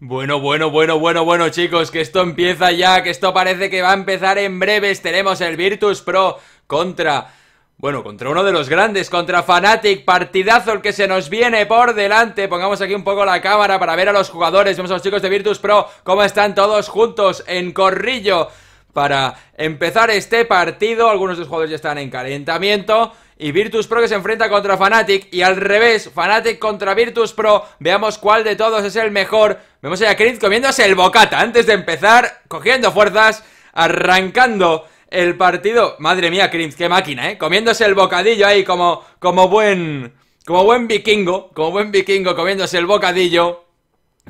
Bueno, bueno, bueno, bueno, bueno chicos, que esto empieza ya, que esto parece que va a empezar en breves. Tenemos el Virtus Pro contra... Bueno, contra uno de los grandes, contra Fnatic, partidazo el que se nos viene por delante. Pongamos aquí un poco la cámara para ver a los jugadores. Vemos a los chicos de Virtus Pro, cómo están todos juntos en corrillo para empezar este partido. Algunos de los jugadores ya están en calentamiento. Y Virtus Pro que se enfrenta contra Fnatic. Y al revés, Fnatic contra Virtus Pro. Veamos cuál de todos es el mejor. Vemos a Kenneth comiéndose el bocata antes de empezar, cogiendo fuerzas, arrancando el partido. Madre mía, Kenneth, qué máquina, ¿eh? Comiéndose el bocadillo ahí como, como buen... Como buen vikingo, como buen vikingo comiéndose el bocadillo.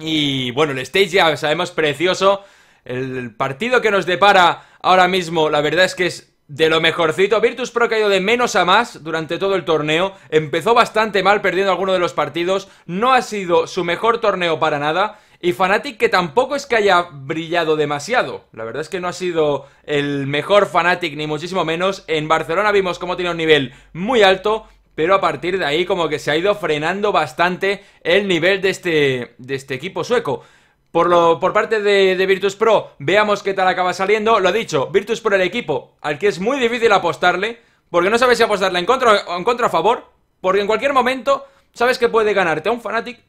Y bueno, el stage ya sabemos precioso. El partido que nos depara ahora mismo, la verdad es que es de lo mejorcito. Virtus Pro ha ido de menos a más durante todo el torneo. Empezó bastante mal perdiendo alguno de los partidos. No ha sido su mejor torneo para nada. Y Fnatic que tampoco es que haya brillado demasiado. La verdad es que no ha sido el mejor Fnatic ni muchísimo menos. En Barcelona vimos cómo tiene un nivel muy alto, pero a partir de ahí como que se ha ido frenando bastante el nivel de este, de este equipo sueco. Por, lo, por parte de, Virtus Pro, veamos qué tal acaba saliendo. Lo dicho, Virtus Pro el equipo al que es muy difícil apostarle, porque no sabes si apostarle en contra o en contra a favor, porque en cualquier momento sabes que puede ganarte a un Fnatic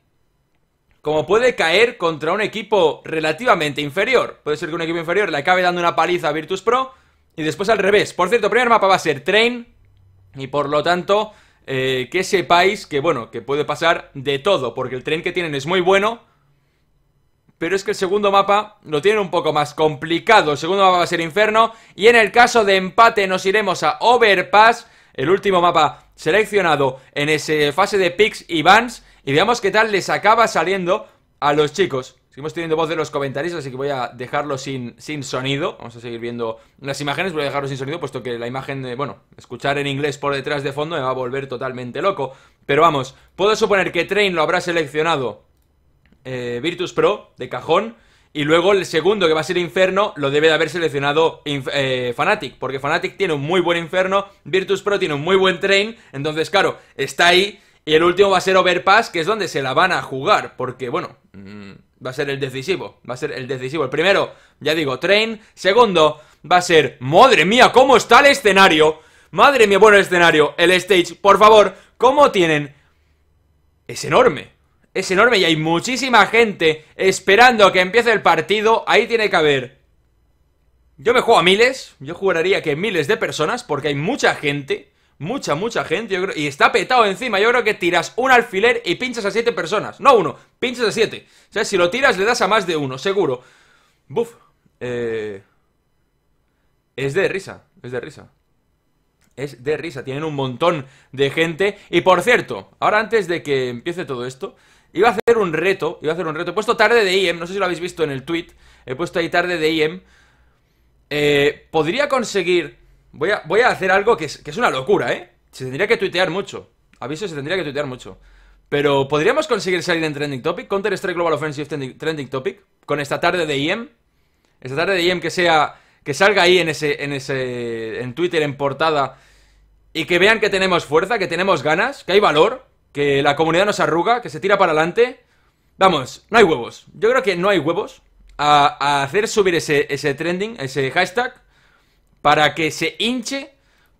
como puede caer contra un equipo relativamente inferior. Puede ser que un equipo inferior le acabe dando una paliza a Virtus Pro y después al revés. Por cierto, el primer mapa va a ser Train y por lo tanto eh, que sepáis que, bueno, que puede pasar de todo, porque el tren que tienen es muy bueno, pero es que el segundo mapa lo tienen un poco más complicado. El segundo mapa va a ser Inferno y en el caso de empate nos iremos a Overpass, el último mapa seleccionado en esa fase de picks y bans. Y veamos qué tal les acaba saliendo a los chicos. Seguimos teniendo voz de los comentarios así que voy a dejarlo sin, sin sonido. Vamos a seguir viendo las imágenes, voy a dejarlo sin sonido, puesto que la imagen de, bueno, escuchar en inglés por detrás de fondo me va a volver totalmente loco. Pero vamos, puedo suponer que Train lo habrá seleccionado eh, Virtus Pro de cajón. Y luego el segundo, que va a ser Inferno, lo debe de haber seleccionado Fanatic, eh, porque Fanatic tiene un muy buen Inferno, Virtus Pro tiene un muy buen Train, entonces claro, está ahí y el último va a ser Overpass, que es donde se la van a jugar, porque bueno, mm, va a ser el decisivo, va a ser el decisivo. El primero, ya digo, Train. Segundo, va a ser, madre mía, ¿cómo está el escenario? Madre mía, bueno, el escenario, el stage, por favor, ¿cómo tienen? Es enorme, es enorme y hay muchísima gente esperando a que empiece el partido. Ahí tiene que haber. Yo me juego a miles, yo juraría que miles de personas, porque hay mucha gente. Mucha, mucha gente, yo creo. Y está petado encima. Yo creo que tiras un alfiler y pinchas a siete personas. No uno, pinchas a siete. O sea, si lo tiras, le das a más de uno, seguro. Buf. Eh... Es de risa, es de risa. Es de risa. Tienen un montón de gente. Y por cierto, ahora antes de que empiece todo esto, iba a hacer un reto. Iba a hacer un reto. He puesto tarde de IEM. No sé si lo habéis visto en el tweet. He puesto ahí tarde de IEM. Eh, Podría conseguir Voy a, hacer algo que es, una locura, ¿eh? Se tendría que tuitear mucho. Aviso, se tendría que tuitear mucho. Pero ¿podríamos conseguir salir en Trending Topic? Counter Strike Global Offensive Trending, Topic. Con esta tarde de IEM. Esta tarde de IEM que sea. Que salga ahí en ese. en ese. en Twitter, en portada. Y que vean que tenemos fuerza, que tenemos ganas, que hay valor, que la comunidad nos arruga, que se tira para adelante. Vamos, no hay huevos. Yo creo que no hay huevos a, a hacer subir ese, ese trending, ese hashtag para que se hinche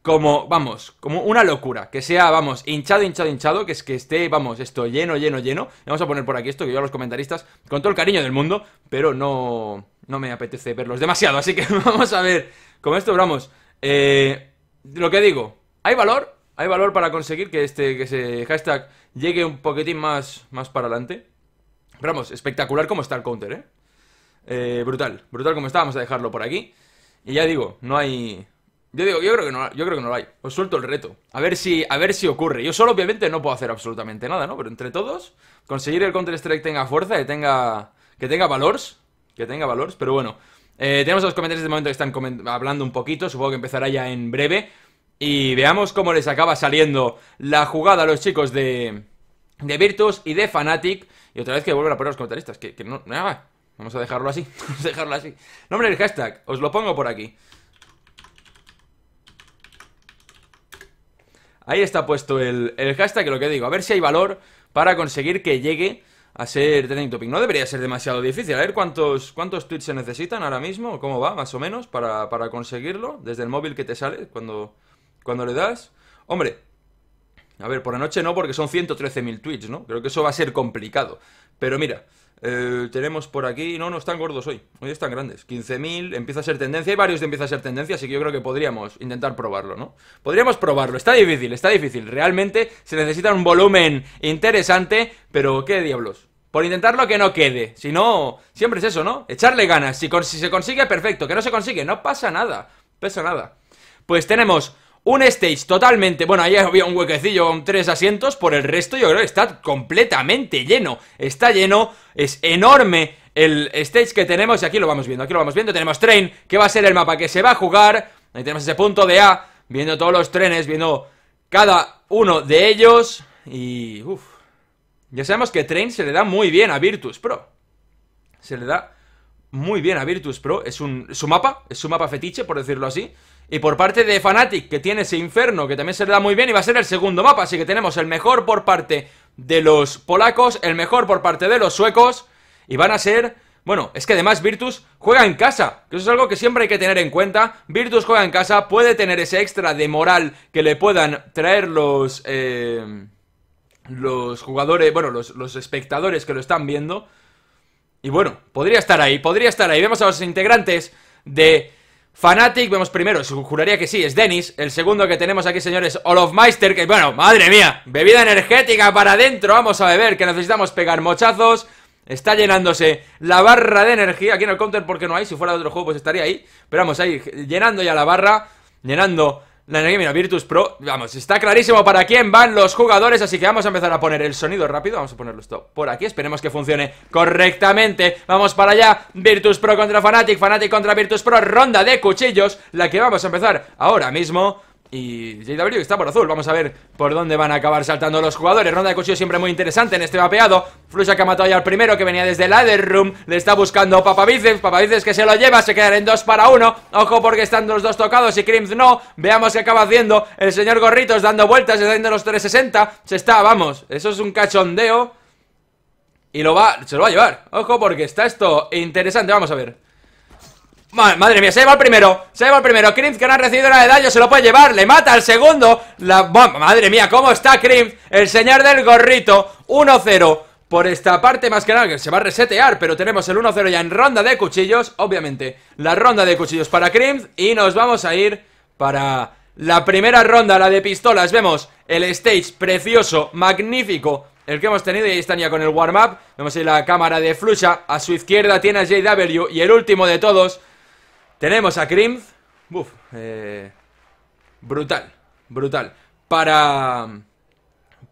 como, vamos, como una locura. Que sea, vamos, hinchado, hinchado, hinchado. Que es que esté, vamos, esto lleno, lleno, lleno. Vamos a poner por aquí esto que yo a los comentaristas, con todo el cariño del mundo, pero no, no me apetece verlos demasiado. Así que vamos a ver. Con esto, vamos. Eh, lo que digo, hay valor. Hay valor para conseguir que este que ese hashtag llegue un poquitín más, más para adelante. vamos, espectacular como está el counter, ¿eh? ¿eh? Brutal, brutal como está. Vamos a dejarlo por aquí. Y ya digo, no hay... Yo digo, yo creo que no, yo creo que no lo hay. Os suelto el reto. A ver si, a ver si ocurre. Yo solo obviamente no puedo hacer absolutamente nada, ¿no? Pero entre todos, conseguir el Counter Strike tenga fuerza, que tenga. Que tenga valores. Que tenga valores. Pero bueno. Eh, tenemos a los comentarios de este momento que están hablando un poquito. Supongo que empezará ya en breve. Y veamos cómo les acaba saliendo la jugada a los chicos de. De Virtus y de Fanatic. Y otra vez que vuelven a poner los comentaristas. Que, no. Vamos a dejarlo así. Vamos a dejarlo así. Nombre el hashtag. Os lo pongo por aquí. Ahí está puesto el, el hashtag, lo que digo. A ver si hay valor para conseguir que llegue a ser trending topic. No debería ser demasiado difícil. A ver cuántos, cuántos tweets se necesitan ahora mismo, cómo va, más o menos, para, conseguirlo. Desde el móvil que te sale cuando, cuando le das. Hombre, a ver, por la noche no, porque son 113.000 tweets, ¿no? Creo que eso va a ser complicado. Pero mira, eh, tenemos por aquí. No, no están gordos hoy. Hoy están grandes. 15.000. Empieza a ser tendencia. Hay varios que empieza a ser tendencia, así que yo creo que podríamos intentar probarlo, ¿no? Podríamos probarlo. Está difícil, está difícil. Realmente se necesita un volumen interesante, pero qué diablos. Por intentarlo que no quede. Si no, siempre es eso, ¿no? Echarle ganas. Si, si se consigue, perfecto. Que no se consigue, no pasa nada. Pesa nada. Pues tenemos un stage totalmente, bueno, ahí había un huequecillo con tres asientos, por el resto yo creo que está completamente lleno. Está lleno, es enorme el stage que tenemos y aquí lo vamos viendo, aquí lo vamos viendo. Tenemos Train, que va a ser el mapa que se va a jugar. Ahí tenemos ese punto de A, viendo todos los trenes, viendo cada uno de ellos. Y, uff, ya sabemos que Train se le da muy bien a Virtus Pro. Se le da muy bien a Virtus Pro, es un, su mapa, es su mapa fetiche, por decirlo así. Y por parte de Fnatic, que tiene ese Inferno, que también se le da muy bien y va a ser el segundo mapa. Así que tenemos el mejor por parte de los polacos, el mejor por parte de los suecos. Y van a ser... Bueno, es que además Virtus juega en casa, que eso es algo que siempre hay que tener en cuenta. Virtus juega en casa, puede tener ese extra de moral que le puedan traer los... Eh, los jugadores, bueno, los espectadores que lo están viendo. Y bueno, podría estar ahí, podría estar ahí. Vemos a los integrantes de Fanatic, vemos primero, juraría que sí, es Dennis. El segundo que tenemos aquí, señores, Olofmeister, que bueno, madre mía, bebida energética para adentro, vamos a beber, que necesitamos pegar mochazos. Está llenándose la barra de energía, aquí en el counter porque no hay, si fuera de otro juego pues estaría ahí. Pero vamos, ahí, llenando ya la barra, llenando la mira, Virtus Pro, vamos, está clarísimo para quién van los jugadores Así que vamos a empezar a poner el sonido rápido Vamos a ponerlo esto por aquí, esperemos que funcione correctamente Vamos para allá, Virtus Pro contra Fnatic, Fnatic contra Virtus Pro Ronda de cuchillos, la que vamos a empezar ahora mismo y JW está por azul, vamos a ver por dónde van a acabar saltando los jugadores Ronda de cuchillo siempre muy interesante en este mapeado Flusha que ha matado ya al primero que venía desde el ladder room Le está buscando Papavices, Papavices que se lo lleva, se quedan en dos para uno Ojo porque están los dos tocados y Crims no Veamos qué acaba haciendo el señor Gorritos dando vueltas, y está los 360 Se está, vamos, eso es un cachondeo Y lo va, se lo va a llevar, ojo porque está esto interesante, vamos a ver Madre mía, se va el primero, se va el primero Krimz que no ha recibido nada de daño, se lo puede llevar Le mata al segundo la... Madre mía, cómo está Krimz, el señor del gorrito 1-0 por esta parte más que nada que se va a resetear, pero tenemos el 1-0 ya en ronda de cuchillos, obviamente, la ronda de cuchillos para Krimz y nos vamos a ir para la primera ronda, la de pistolas. Vemos el stage precioso, magnífico, el que hemos tenido y ahí están ya con el warm-up. Vemos ahí la cámara de Flucha a su izquierda tiene a JW y el último de todos, tenemos a Krimz, eh, brutal, brutal. Para.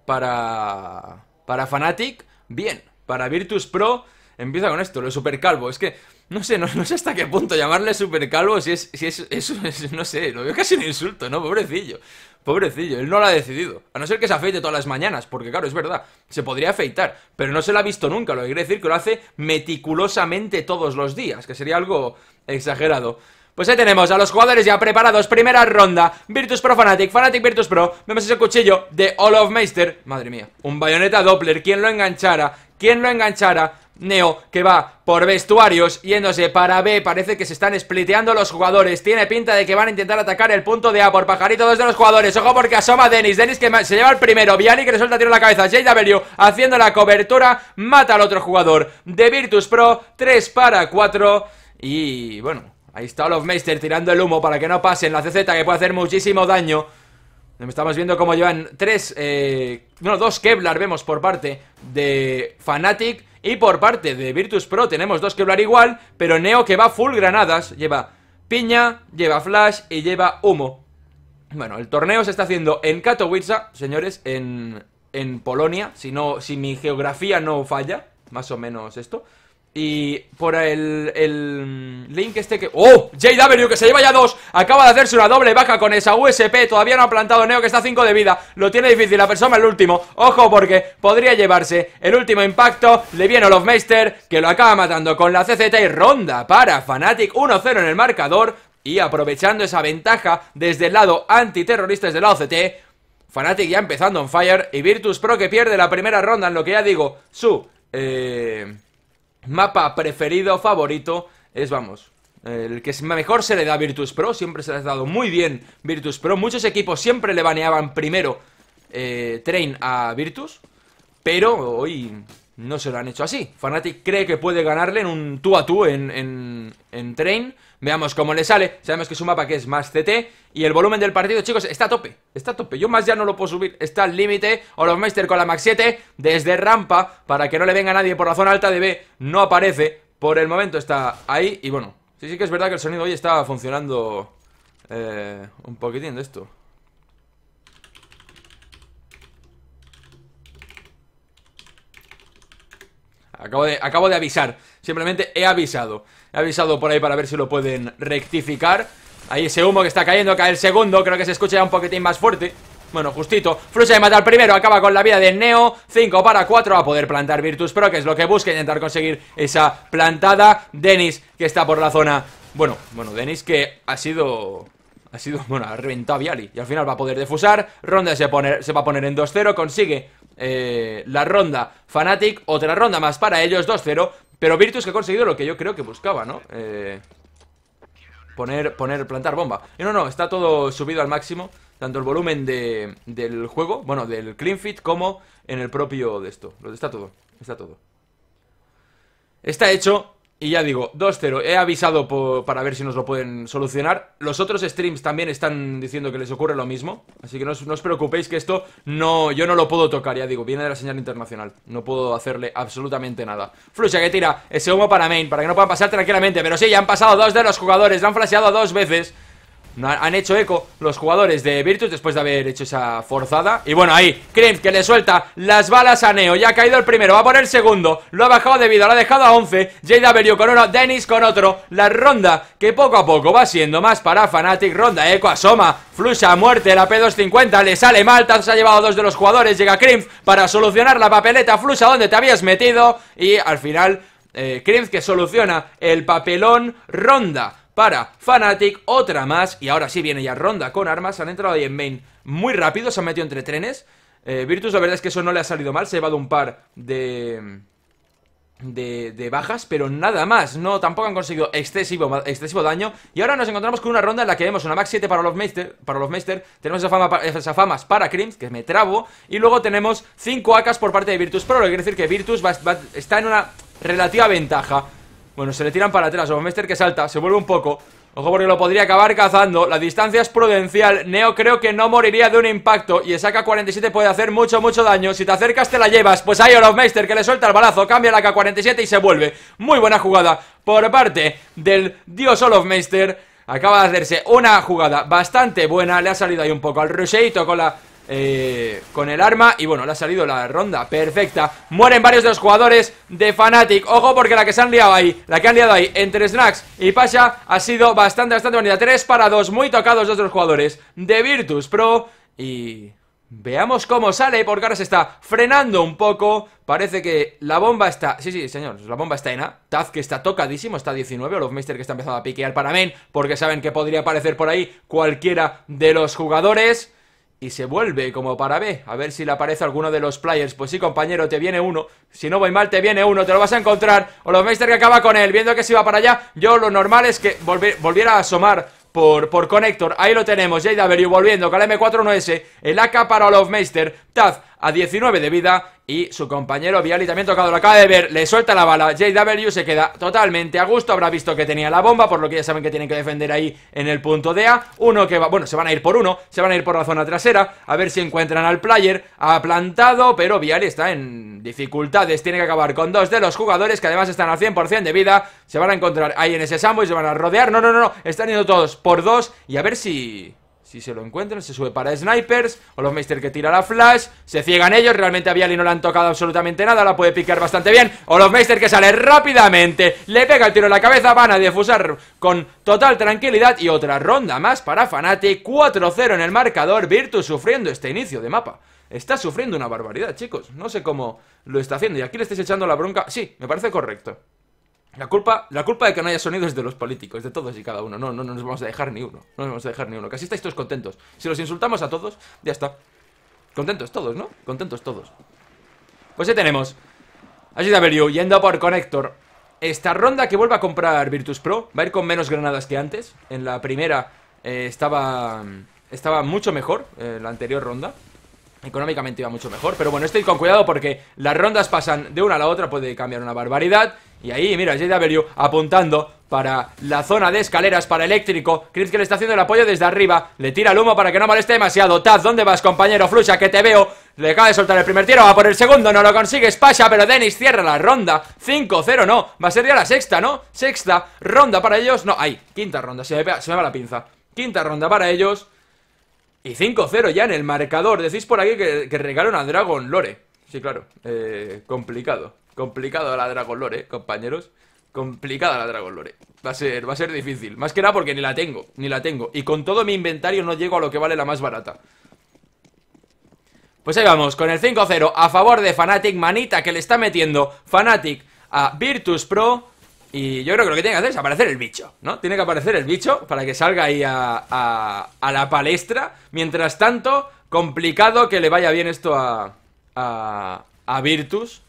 Para. Para Fnatic, bien. Para Virtus Pro, empieza con esto, lo super calvo. Es que, no sé, no, sé hasta qué punto llamarle super calvo si es, si es, es, no sé, lo veo casi un insulto, ¿no? Pobrecillo. Pobrecillo, él no lo ha decidido. A no ser que se afeite todas las mañanas, porque claro, es verdad, se podría afeitar, pero no se lo ha visto nunca, lo que quiere decir que lo hace meticulosamente todos los días, que sería algo exagerado. Pues ahí tenemos a los jugadores ya preparados, primera ronda, Virtus Pro Fanatic, Fanatic Virtus Pro, vemos ese cuchillo de of Meister, madre mía, un bayoneta Doppler, ¿Quién lo enganchara, ¿Quién lo enganchara, Neo que va por vestuarios yéndose para B, parece que se están spliteando los jugadores, tiene pinta de que van a intentar atacar el punto de A por Pajarito, dos de los jugadores, ojo porque asoma Denis, Dennis que se lleva el primero, Viani que le suelta tiro en la cabeza, JW haciendo la cobertura, mata al otro jugador de Virtus Pro, 3 para 4 y bueno, ahí está Olof tirando el humo para que no pasen la CZ que puede hacer muchísimo daño. Estamos viendo cómo llevan tres, eh, no, dos Kevlar vemos por parte de Fnatic y por parte de Virtus Pro tenemos dos que hablar igual, pero Neo que va full granadas, lleva piña, lleva flash y lleva humo. Bueno, el torneo se está haciendo en Katowice, señores, en, en Polonia, si, no, si mi geografía no falla, más o menos esto. Y por el, el link este que... ¡Oh! JW que se lleva ya dos Acaba de hacerse una doble baja con esa USP Todavía no ha plantado Neo que está a 5 de vida Lo tiene difícil la persona el último Ojo porque podría llevarse el último impacto Le viene Olofmeister que lo acaba matando con la CZ. Y ronda para Fnatic 1-0 en el marcador Y aprovechando esa ventaja desde el lado antiterrorista Desde la OCT. CT Fnatic ya empezando en fire Y Virtus Pro que pierde la primera ronda En lo que ya digo, su... Eh mapa preferido, favorito, es, vamos, el que mejor se le da a Virtus Pro, siempre se le ha dado muy bien Virtus Pro. Muchos equipos siempre le baneaban primero eh, Train a Virtus, pero hoy no se lo han hecho así. Fnatic cree que puede ganarle en un tú a tú en, en, en Train Veamos cómo le sale. Sabemos que su mapa que es más CT. Y el volumen del partido, chicos, está a tope. Está a tope. Yo más ya no lo puedo subir. Está al límite. Olofmeister con la Max 7. Desde rampa. Para que no le venga nadie por la zona alta de B. No aparece. Por el momento está ahí. Y bueno. Sí, sí que es verdad que el sonido hoy está funcionando. Eh, un poquitín de esto. Acabo de, acabo de avisar Simplemente he avisado. He avisado por ahí para ver si lo pueden rectificar. Ahí ese humo que está cayendo, acá el segundo. Creo que se escucha ya un poquitín más fuerte. Bueno, justito. Frusa de matar primero, acaba con la vida de Neo. 5 para 4 a poder plantar Virtus Pro, que es lo que busca, intentar conseguir esa plantada. Denis, que está por la zona. Bueno, bueno, Denis que ha sido... Ha sido, bueno, ha reventado Viali Y al final va a poder defusar Ronda se, se va a poner en 2-0 Consigue eh, la ronda Fanatic Otra ronda más para ellos 2-0 pero Virtus que ha conseguido lo que yo creo que buscaba, ¿no? Eh, poner, poner, plantar bomba. Y no, no, está todo subido al máximo. Tanto el volumen del juego, bueno, del clean fit, como en el propio de esto. Está todo, está todo. Está hecho, y ya digo, 2-0. He avisado para ver si nos lo pueden solucionar. Los otros streams también están diciendo que les ocurre lo mismo. Así que no os, preocupéis que esto no, yo no lo puedo tocar, ya digo. Viene de la señal internacional. No puedo hacerle absolutamente nada. Flusha que tira ese humo para main, para que no puedan pasar tranquilamente. Pero sí, ya han pasado dos de los jugadores. La han flasheado dos veces han hecho eco los jugadores de Virtus después de haber hecho esa forzada. Y bueno, ahí, Krimp que le suelta las balas a Neo. Ya ha caído el primero, va por el segundo. Lo ha bajado de vida, lo ha dejado a 11. JW con uno, Dennis con otro. La ronda que poco a poco va siendo más para Fnatic. Ronda eco, asoma. Flusha a muerte, la P250 le sale mal. se ha llevado a dos de los jugadores. Llega Krimp para solucionar la papeleta. Flusha, ¿dónde te habías metido? Y al final... Eh, que soluciona el papelón ronda para Fnatic, otra más, y ahora sí viene ya ronda con armas, han entrado ahí en main muy rápido, se han metido entre trenes. Eh, Virtus la verdad es que eso no le ha salido mal, se ha llevado un par de... De, bajas, pero nada más, no, tampoco han conseguido excesivo, excesivo daño Y ahora nos encontramos con una ronda en la que vemos una Max 7 para los para Tenemos esa fama, esas famas para Crims, que me trabo Y luego tenemos 5 acas por parte de Virtus pero lo que quiere decir que Virtus está en una relativa ventaja bueno, se le tiran para atrás. Olofmeister que salta, se vuelve un poco. Ojo porque lo podría acabar cazando La distancia es prudencial Neo creo que no moriría de un impacto Y esa k 47 puede hacer mucho, mucho daño Si te acercas te la llevas Pues ahí Olofmeister que le suelta el balazo Cambia la K-47 y se vuelve Muy buena jugada por parte del dios Olofmeister Acaba de hacerse una jugada bastante buena Le ha salido ahí un poco al rusheito con la eh, con el arma y bueno, le ha salido la ronda perfecta. Mueren varios de los jugadores de Fnatic. Ojo porque la que se han liado ahí, la que han liado ahí entre Snacks y Pasha ha sido bastante, bastante bonita. 3 para 2, muy tocados dos jugadores de Virtus Pro y... Veamos cómo sale, porque ahora se está frenando un poco. Parece que la bomba está... Sí, sí, señor, la bomba está en A. Taz que está tocadísimo, está 19. Olofmeister que está empezando a piquear para Men, porque saben que podría aparecer por ahí cualquiera de los jugadores y se vuelve como para B, a ver si le aparece alguno de los players. Pues sí, compañero, te viene uno. Si no voy mal, te viene uno, te lo vas a encontrar. O que acaba con él, viendo que se iba para allá. Yo lo normal es que volviera a asomar por, por Connector. Ahí lo tenemos, JW volviendo con el M41S, el AK para Olofmeister, Taz a 19 de vida y su compañero Viali también tocado, la acaba de ver Le suelta la bala, JW se queda totalmente a gusto Habrá visto que tenía la bomba, por lo que ya saben que tienen que defender ahí en el punto de A Uno que va, bueno, se van a ir por uno, se van a ir por la zona trasera A ver si encuentran al player, ha plantado Pero Viali está en dificultades, tiene que acabar con dos de los jugadores Que además están al 100% de vida Se van a encontrar ahí en ese y se van a rodear No, no, no, no, están yendo todos por dos Y a ver si... Si se lo encuentran, se sube para Snipers o los Olofmeister que tira la flash Se ciegan ellos, realmente a y no le han tocado absolutamente nada La puede picar bastante bien o los Olofmeister que sale rápidamente Le pega el tiro en la cabeza, van a difusar con total tranquilidad Y otra ronda más para Fanati 4-0 en el marcador Virtus sufriendo este inicio de mapa Está sufriendo una barbaridad, chicos No sé cómo lo está haciendo Y aquí le estáis echando la bronca Sí, me parece correcto la culpa, la culpa de que no haya sonido es de los políticos, de todos y cada uno. No, no, nos vamos a dejar ni uno. No nos vamos a dejar ni uno. así estáis todos contentos. Si los insultamos a todos, ya está. Contentos todos, ¿no? Contentos todos. Pues ya tenemos. Así W yendo por Connector. Esta ronda que vuelva a comprar Virtus Pro va a ir con menos granadas que antes. En la primera eh, estaba, estaba mucho mejor, eh, la anterior ronda. Económicamente iba mucho mejor, pero bueno, estoy con cuidado porque las rondas pasan de una a la otra, puede cambiar una barbaridad. Y ahí, mira, JW apuntando para la zona de escaleras, para eléctrico. Creed que le está haciendo el apoyo desde arriba. Le tira el humo para que no moleste demasiado. Taz, ¿dónde vas, compañero? Flusha, que te veo. Le acaba de soltar el primer tiro, va por el segundo, no lo consigue Pasha, pero Dennis cierra la ronda. 5-0, no. Va a ser ya la sexta, ¿no? Sexta ronda para ellos. No, ahí, quinta ronda, se me, se va la pinza. Quinta ronda para ellos. Y 5-0 ya en el marcador. Decís por aquí que, que regalan a Dragon Lore. Sí, claro. Eh, complicado. Complicado la Dragon Lore, eh, compañeros. Complicada la Dragon Lore. Va a ser, va a ser difícil. Más que nada porque ni la tengo, ni la tengo. Y con todo mi inventario no llego a lo que vale la más barata. Pues ahí vamos, con el 5-0 a favor de Fnatic, manita que le está metiendo Fnatic a Virtus Pro. Y yo creo que lo que tiene que hacer es aparecer el bicho, ¿no? Tiene que aparecer el bicho para que salga ahí a, la palestra. Mientras tanto, complicado que le vaya bien esto a, a Virtus.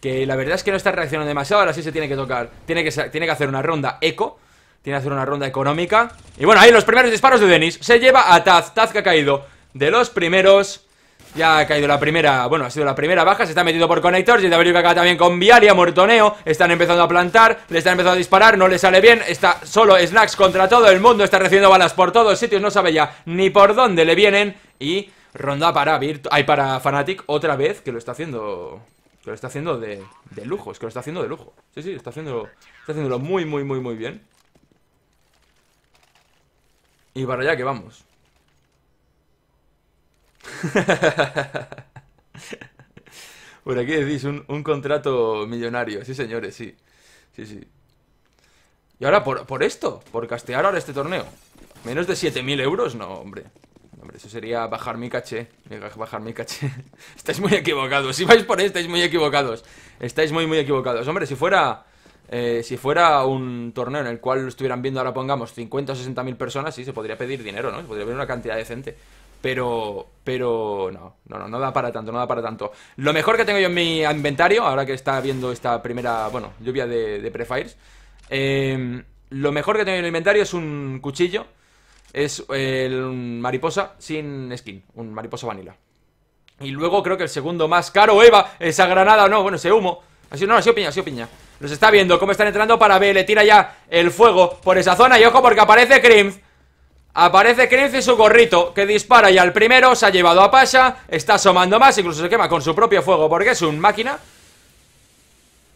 Que la verdad es que no está reaccionando demasiado. Ahora sí se tiene que tocar. Tiene que, tiene que hacer una ronda eco. Tiene que hacer una ronda económica. Y bueno, ahí los primeros disparos de Denis. Se lleva a Taz. Taz que ha caído de los primeros. Ya ha caído la primera, bueno, ha sido la primera baja, se está metiendo por conector, y que acá también con viaria, Mortoneo, están empezando a plantar, le están empezando a disparar, no le sale bien, está solo Snacks contra todo el mundo, está recibiendo balas por todos sitios, no sabe ya ni por dónde le vienen y ronda para Virtu, Hay para Fnatic otra vez, que lo está haciendo que lo está haciendo de, de lujo, es que lo está haciendo de lujo. Sí, sí, está haciéndolo, está haciéndolo muy, muy, muy, muy bien. Y para allá que vamos. Por aquí decís un, contrato millonario, sí señores, sí. Sí, sí. Y ahora por, por esto, por castear ahora este torneo. Menos de 7.000 euros, no, hombre. Eso sería bajar mi caché. Bajar mi caché. estáis muy equivocados. Si vais por ahí, estáis muy equivocados. Estáis muy, muy equivocados. Hombre, si fuera... Eh, si fuera un torneo en el cual estuvieran viendo ahora, pongamos, 50 o 60 mil personas, sí, se podría pedir dinero, ¿no? Se podría pedir una cantidad decente. Pero, pero no, no, no, no da para tanto, no da para tanto. Lo mejor que tengo yo en mi inventario, ahora que está viendo esta primera, bueno, lluvia de, prefires, eh, lo mejor que tengo en el inventario es un cuchillo es el mariposa sin skin, un mariposa vanilla. Y luego creo que el segundo más caro, Eva, esa granada, no, bueno, ese humo. Ha no, ha sido piña, ha sido piña. Los está viendo cómo están entrando para ver le tira ya el fuego por esa zona y ojo porque aparece Crimp. Aparece Crimp y su gorrito que dispara y al primero, se ha llevado a Pasha, está asomando más, incluso se quema con su propio fuego porque es un máquina.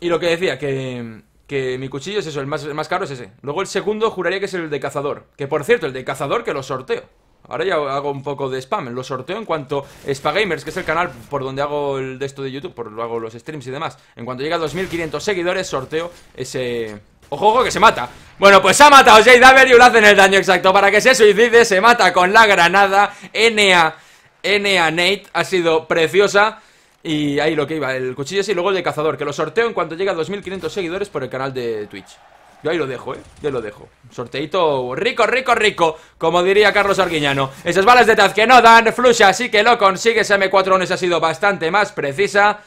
Y lo que decía, que que mi cuchillo es eso, el más, más caro es ese. Luego el segundo juraría que es el de cazador. Que por cierto, el de cazador que lo sorteo. Ahora ya hago un poco de spam, lo sorteo en cuanto Spagamers, que es el canal por donde hago el de esto de YouTube, por lo hago los streams y demás. En cuanto llega a 2500 seguidores, sorteo ese ojo, que se mata. Bueno, pues ha matado y hace hacen el daño exacto para que se suicide, se mata con la granada NA NA Nate ha sido preciosa. Y ahí lo que iba, el cuchillo así y luego el de cazador, que lo sorteo en cuanto llega a 2500 seguidores por el canal de Twitch. Yo ahí lo dejo, ¿eh? Yo lo dejo. Sorteito rico, rico, rico, como diría Carlos Arguiñano. Esas balas de Taz que no dan, Flusha así que lo consigue, M4 ha sido bastante más precisa.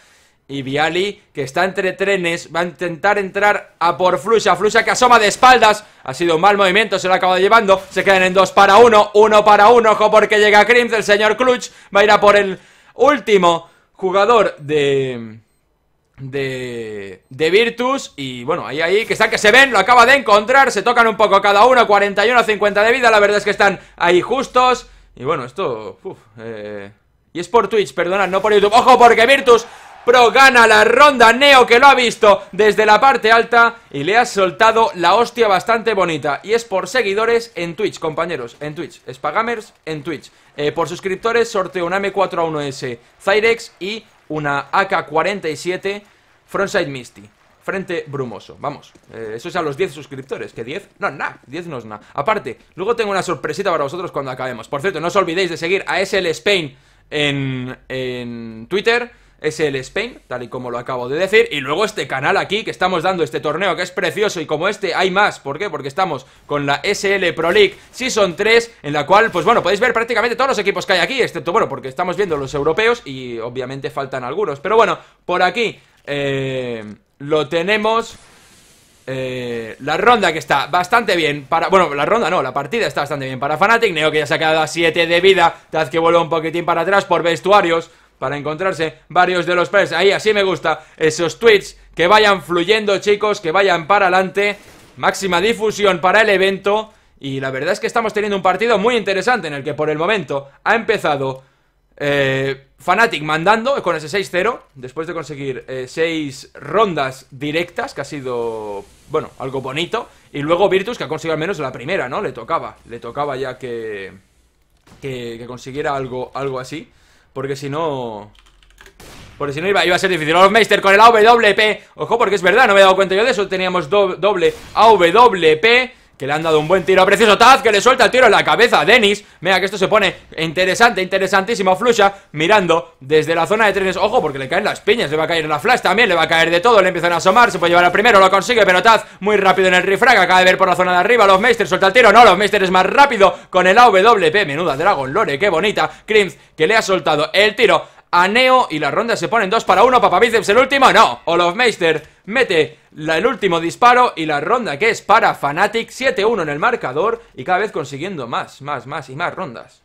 Y Viali, que está entre trenes, va a intentar entrar a por Flusha. Flusha que asoma de espaldas. Ha sido un mal movimiento, se lo acaba llevando. Se quedan en 2 para 1, 1 para 1. Ojo porque llega Crimson, el señor Clutch. Va a ir a por el último jugador de... De, de Virtus Y bueno, ahí, ahí, que están, que se ven Lo acaba de encontrar, se tocan un poco cada uno 41 a 50 de vida, la verdad es que están Ahí justos, y bueno, esto eh... Y es por Twitch, perdonad, no por YouTube ¡Ojo, porque Virtus Pro gana la ronda Neo que lo ha visto desde la parte alta y le ha soltado la hostia bastante bonita. Y es por seguidores en Twitch, compañeros, en Twitch. Spagamers en Twitch. Eh, por suscriptores sorteo una M4A1S Zyrex y una AK-47 Frontside Misty. Frente brumoso, vamos, eh, eso es a los 10 suscriptores, que 10, no, nada, 10 no es nada Aparte, luego tengo una sorpresita para vosotros cuando acabemos Por cierto, no os olvidéis de seguir a SL Spain en, en Twitter es el Spain, tal y como lo acabo de decir, y luego este canal aquí que estamos dando, este torneo que es precioso y como este hay más, ¿por qué? Porque estamos con la SL Pro League Season 3, en la cual, pues bueno, podéis ver prácticamente todos los equipos que hay aquí, excepto, bueno, porque estamos viendo los europeos y obviamente faltan algunos, pero bueno, por aquí eh, lo tenemos... Eh, la ronda que está bastante bien para... Bueno, la ronda no, la partida está bastante bien para Fnatic, Neo que ya se ha quedado a 7 de vida Taz que vuelve un poquitín para atrás por vestuarios para encontrarse varios de los players Ahí, así me gusta. Esos tweets que vayan fluyendo, chicos, que vayan para adelante. Máxima difusión para el evento. Y la verdad es que estamos teniendo un partido muy interesante en el que por el momento ha empezado eh, Fanatic mandando con ese 6-0, después de conseguir 6 eh, rondas directas, que ha sido, bueno, algo bonito. Y luego Virtus, que ha conseguido al menos la primera, ¿no? Le tocaba, le tocaba ya que, que, que consiguiera algo, algo así. Porque si no... Porque si no iba, iba a ser difícil meister con el AWP Ojo, porque es verdad, no me he dado cuenta yo de eso Teníamos doble AWP que le han dado un buen tiro precioso Taz, que le suelta el tiro en la cabeza a Denis. Mira que esto se pone interesante, interesantísimo. Flusha mirando desde la zona de trenes. Ojo, porque le caen las piñas, le va a caer la flash también, le va a caer de todo. Le empiezan a asomar, se puede llevar al primero, lo consigue, pero Taz muy rápido en el rifraga Acaba de ver por la zona de arriba, los Meister suelta el tiro. No, los es más rápido con el AWP. Menuda Dragon Lore, qué bonita. Crimz que le ha soltado el tiro a Neo y la ronda se ponen dos para uno. Papá Bíceps el último, no. Olofmeister mete la, el último disparo y la ronda que es para Fnatic, 7-1 en el marcador y cada vez consiguiendo más, más, más y más rondas.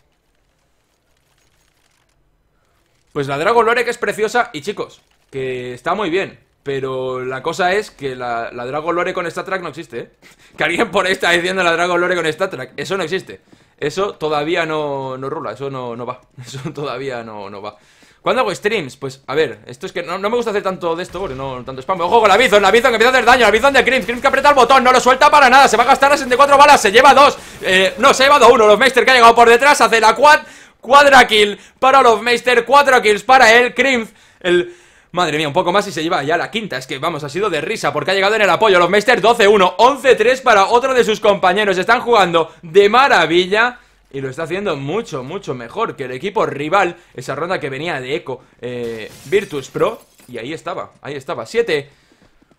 Pues la Dragon Lore que es preciosa y chicos, que está muy bien, pero la cosa es que la, la Dragon Lore con Star Trek no existe, ¿eh? Que alguien por ahí está diciendo la Dragon Lore con Star Trek, eso no existe. Eso todavía no, no rula, eso no, no va, eso todavía no, no va. ¿Cuándo hago streams? Pues, a ver, esto es que no, me gusta hacer tanto de esto, no tanto spam. Ojo con la Bizon, la Bizon que empieza a hacer daño, la Bizon de Krimz Krimz que aprieta el botón, no lo suelta para nada, se va a gastar las 64 balas, se lleva dos, eh, no, se ha llevado uno, los Meister que ha llegado por detrás, hace la quad, cuadra kill para los Meister, cuatro kills para él, Krimz el... Madre mía, un poco más y se lleva ya la quinta. Es que, vamos, ha sido de risa porque ha llegado en el apoyo. Los Meister 12-1, 11-3 para otro de sus compañeros. Están jugando de maravilla y lo está haciendo mucho, mucho mejor que el equipo rival, esa ronda que venía de Eco, eh, Virtus Pro, y ahí estaba, ahí estaba, siete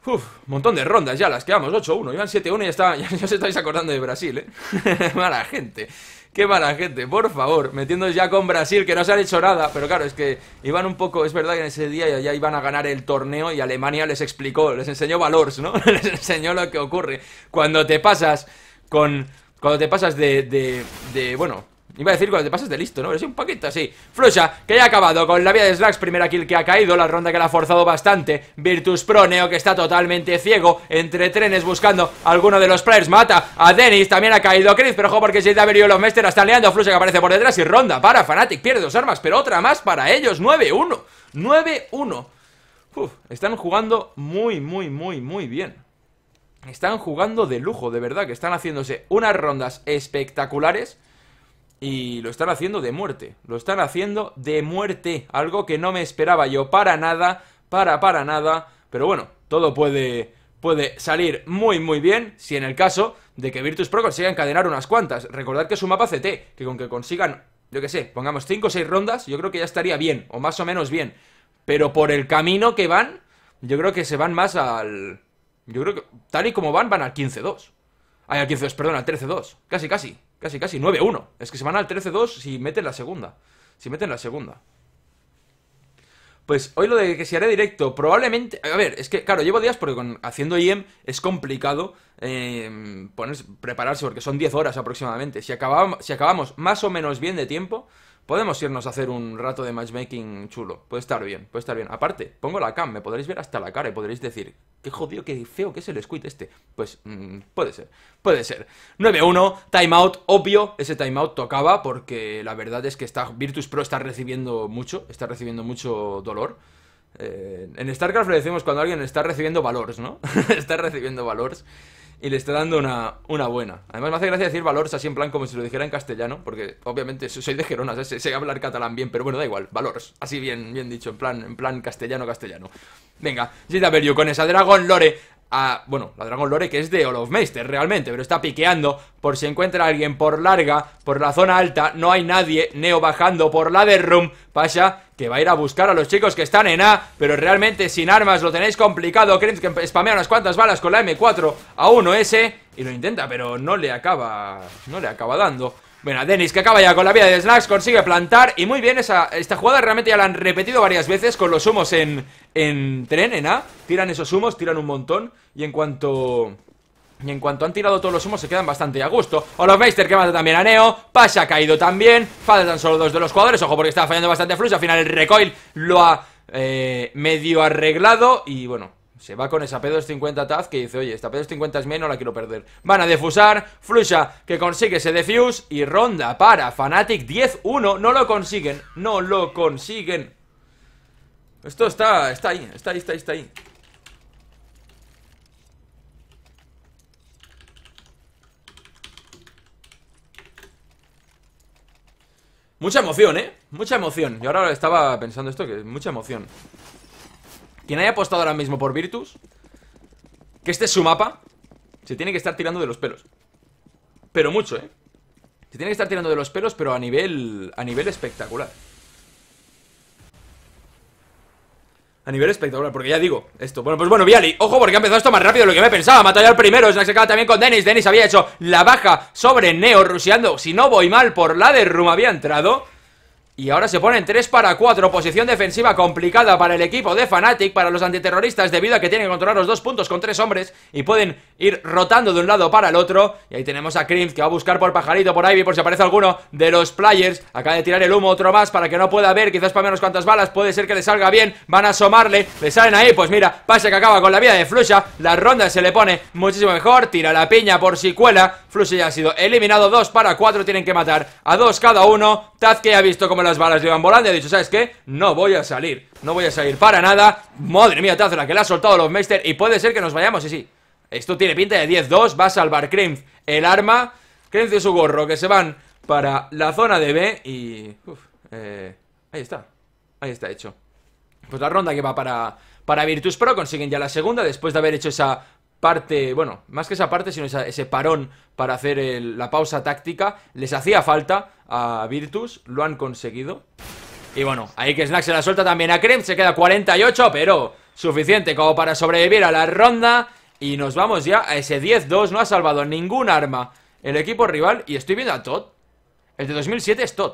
Uf, montón de rondas ya, las quedamos 8-1, iban 7-1 y está, ya, os estáis acordando de Brasil, ¿eh? mala gente, qué mala gente, por favor, Metiéndose ya con Brasil, que no se han hecho nada, pero claro, es que iban un poco, es verdad que en ese día ya iban a ganar el torneo y Alemania les explicó, les enseñó valores, ¿no? les enseñó lo que ocurre cuando te pasas con cuando te pasas de, de, de, bueno Iba a decir cuando te pasas de listo, ¿no? Pero sí, un poquito, así Flusha, que ya ha acabado con la vida de Slacks Primera kill que ha caído, la ronda que la ha forzado bastante Virtus Pro, Neo, que está totalmente ciego Entre trenes buscando a alguno de los players Mata a Dennis, también ha caído Chris Pero ojo porque si ha venido los la están liando Flusha que aparece por detrás y ronda para Fnatic Pierde dos armas, pero otra más para ellos 9-1, 9-1 Uf, están jugando muy, muy, muy, muy bien están jugando de lujo, de verdad, que están haciéndose unas rondas espectaculares y lo están haciendo de muerte, lo están haciendo de muerte, algo que no me esperaba yo para nada, para para nada, pero bueno, todo puede puede salir muy muy bien si en el caso de que Virtus Pro consiga encadenar unas cuantas. Recordad que es un mapa CT, que con que consigan, yo que sé, pongamos 5 o 6 rondas, yo creo que ya estaría bien, o más o menos bien. Pero por el camino que van, yo creo que se van más al yo creo que tal y como van, van al 15-2. Ay, al 15-2, perdón, al 13-2. Casi, casi, casi, casi. 9-1. Es que se van al 13-2 si meten la segunda. Si meten la segunda. Pues hoy lo de que se haré directo, probablemente... A ver, es que, claro, llevo días porque haciendo IEM es complicado eh, ponerse, prepararse porque son 10 horas aproximadamente. Si, si acabamos más o menos bien de tiempo, podemos irnos a hacer un rato de matchmaking chulo. Puede estar bien, puede estar bien. Aparte, pongo la cam, me podréis ver hasta la cara y podréis decir, qué jodido, qué feo que es el squid este. Pues mm, puede ser, puede ser. 9-1, timeout, obvio, ese timeout tocaba porque la verdad es que está, Virtus Pro está recibiendo mucho, está recibiendo mucho dolor. Eh, en StarCraft le decimos cuando alguien está recibiendo valores, ¿no? está recibiendo valores y le está dando una, una buena. Además me hace gracia decir valors así en plan como si lo dijera en castellano, porque obviamente soy de Gerona, sé, hablar catalán bien, pero bueno, da igual, valors, así bien, bien dicho, en plan, en plan castellano, castellano. Venga, GW con esa dragón Lore bueno, la Dragon Lore que es de Olofmeister realmente, pero está piqueando por si encuentra a alguien por larga, por la zona alta, no hay nadie, Neo bajando por la de Room, Pasha que va a ir a buscar a los chicos que están en A, pero realmente sin armas lo tenéis complicado, ¿Creen que spamea unas cuantas balas con la M4 a 1S y lo intenta, pero no le acaba, no le acaba dando. Bueno, Denis que acaba ya con la vida de Snacks, consigue plantar y muy bien esa, esta jugada realmente ya la han repetido varias veces con los humos en, en tren, en A. Tiran esos humos, tiran un montón y en cuanto... Y en cuanto han tirado todos los humos se quedan bastante a gusto Olofmeister que mata también a Neo Pasa ha caído también Faltan solo dos de los jugadores Ojo porque estaba fallando bastante flush Al final el recoil lo ha eh, medio arreglado Y bueno, se va con esa P250 Taz que dice, oye, esta P250 es mía no la quiero perder. Van a defusar, Flusha que consigue ese defuse y ronda para Fnatic 10-1. No lo consiguen, no lo consiguen. Esto está, está ahí, está ahí, está ahí, está ahí. Mucha emoción, ¿eh? Mucha emoción. y ahora estaba pensando esto, que es mucha emoción. Quien haya apostado ahora mismo por Virtus, que este es su mapa, se tiene que estar tirando de los pelos. Pero mucho, ¿eh? Se tiene que estar tirando de los pelos, pero a nivel, a nivel espectacular. A nivel espectacular, porque ya digo esto. Bueno, pues bueno, Viali, ojo porque ha empezado esto más rápido de lo que me pensaba. Matar al primero, Snack se acaba también con Denis. Denis había hecho la baja sobre Neo, ruseando, si no voy mal, por la de Ruma había entrado. Y ahora se ponen 3 para 4, posición defensiva complicada para el equipo de Fnatic, para los antiterroristas, debido a que tienen que controlar los dos puntos con tres hombres y pueden ir rotando de un lado para el otro. Y ahí tenemos a Krimp que va a buscar por pajarito, por Ivy, por si aparece alguno de los players. Acaba de tirar el humo otro más para que no pueda ver, quizás para menos cuantas balas, puede ser que le salga bien, van a asomarle, le salen ahí, pues mira, pase que acaba con la vida de Flusha, la ronda se le pone muchísimo mejor, tira la piña por si cuela, Flusha ya ha sido eliminado, 2 para 4, tienen que matar a dos cada uno, Taz que ha visto como las balas de volando y ha dicho, ¿sabes qué? No voy a salir, no voy a salir para nada. Madre mía, Tazra, la que le ha soltado los Meister y puede ser que nos vayamos, sí, sí. Esto tiene pinta de 10-2, va a salvar Krenz el arma, Krenz y su gorro que se van para la zona de B y... eh, ahí está, ahí está hecho. Pues la ronda que va para, para Virtus Pro consiguen ya la segunda después de haber hecho esa parte, bueno, más que esa parte, sino ese parón para hacer la pausa táctica, les hacía falta a Virtus, lo han conseguido. Y bueno, ahí que Snack se la suelta también a Krem, se queda 48, pero suficiente como para sobrevivir a la ronda. Y nos vamos ya a ese 10-2, no ha salvado ningún arma el equipo rival. Y estoy viendo a Todd, el de 2007 es Todd.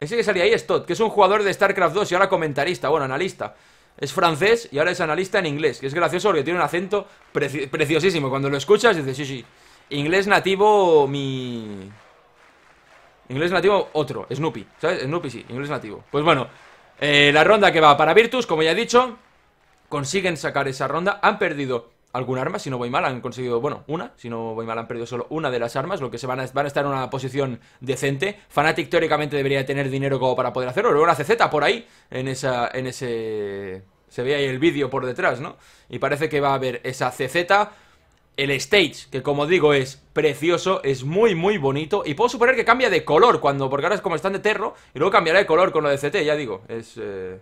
Ese que salía ahí es Todd, que es un jugador de StarCraft 2 y ahora comentarista, bueno, analista es francés y ahora es analista en inglés, que es gracioso porque tiene un acento preciosísimo. Cuando lo escuchas dices, sí, sí, inglés nativo mi... Inglés nativo otro, Snoopy, ¿sabes? Snoopy sí, inglés nativo. Pues bueno, eh, la ronda que va para Virtus, como ya he dicho, consiguen sacar esa ronda, han perdido algún arma, si no voy mal, han conseguido, bueno, una, si no voy mal, han perdido solo una de las armas, lo que se van a, van a estar en una posición decente. Fanatic teóricamente debería tener dinero como para poder hacerlo, luego una CZ por ahí, en, esa, en ese... Se ve ahí el vídeo por detrás, ¿no? Y parece que va a haber esa CZ, el stage, que como digo es precioso, es muy muy bonito Y puedo suponer que cambia de color cuando, porque ahora es como están de terro Y luego cambiará de color con lo de CT, ya digo, es... Eh,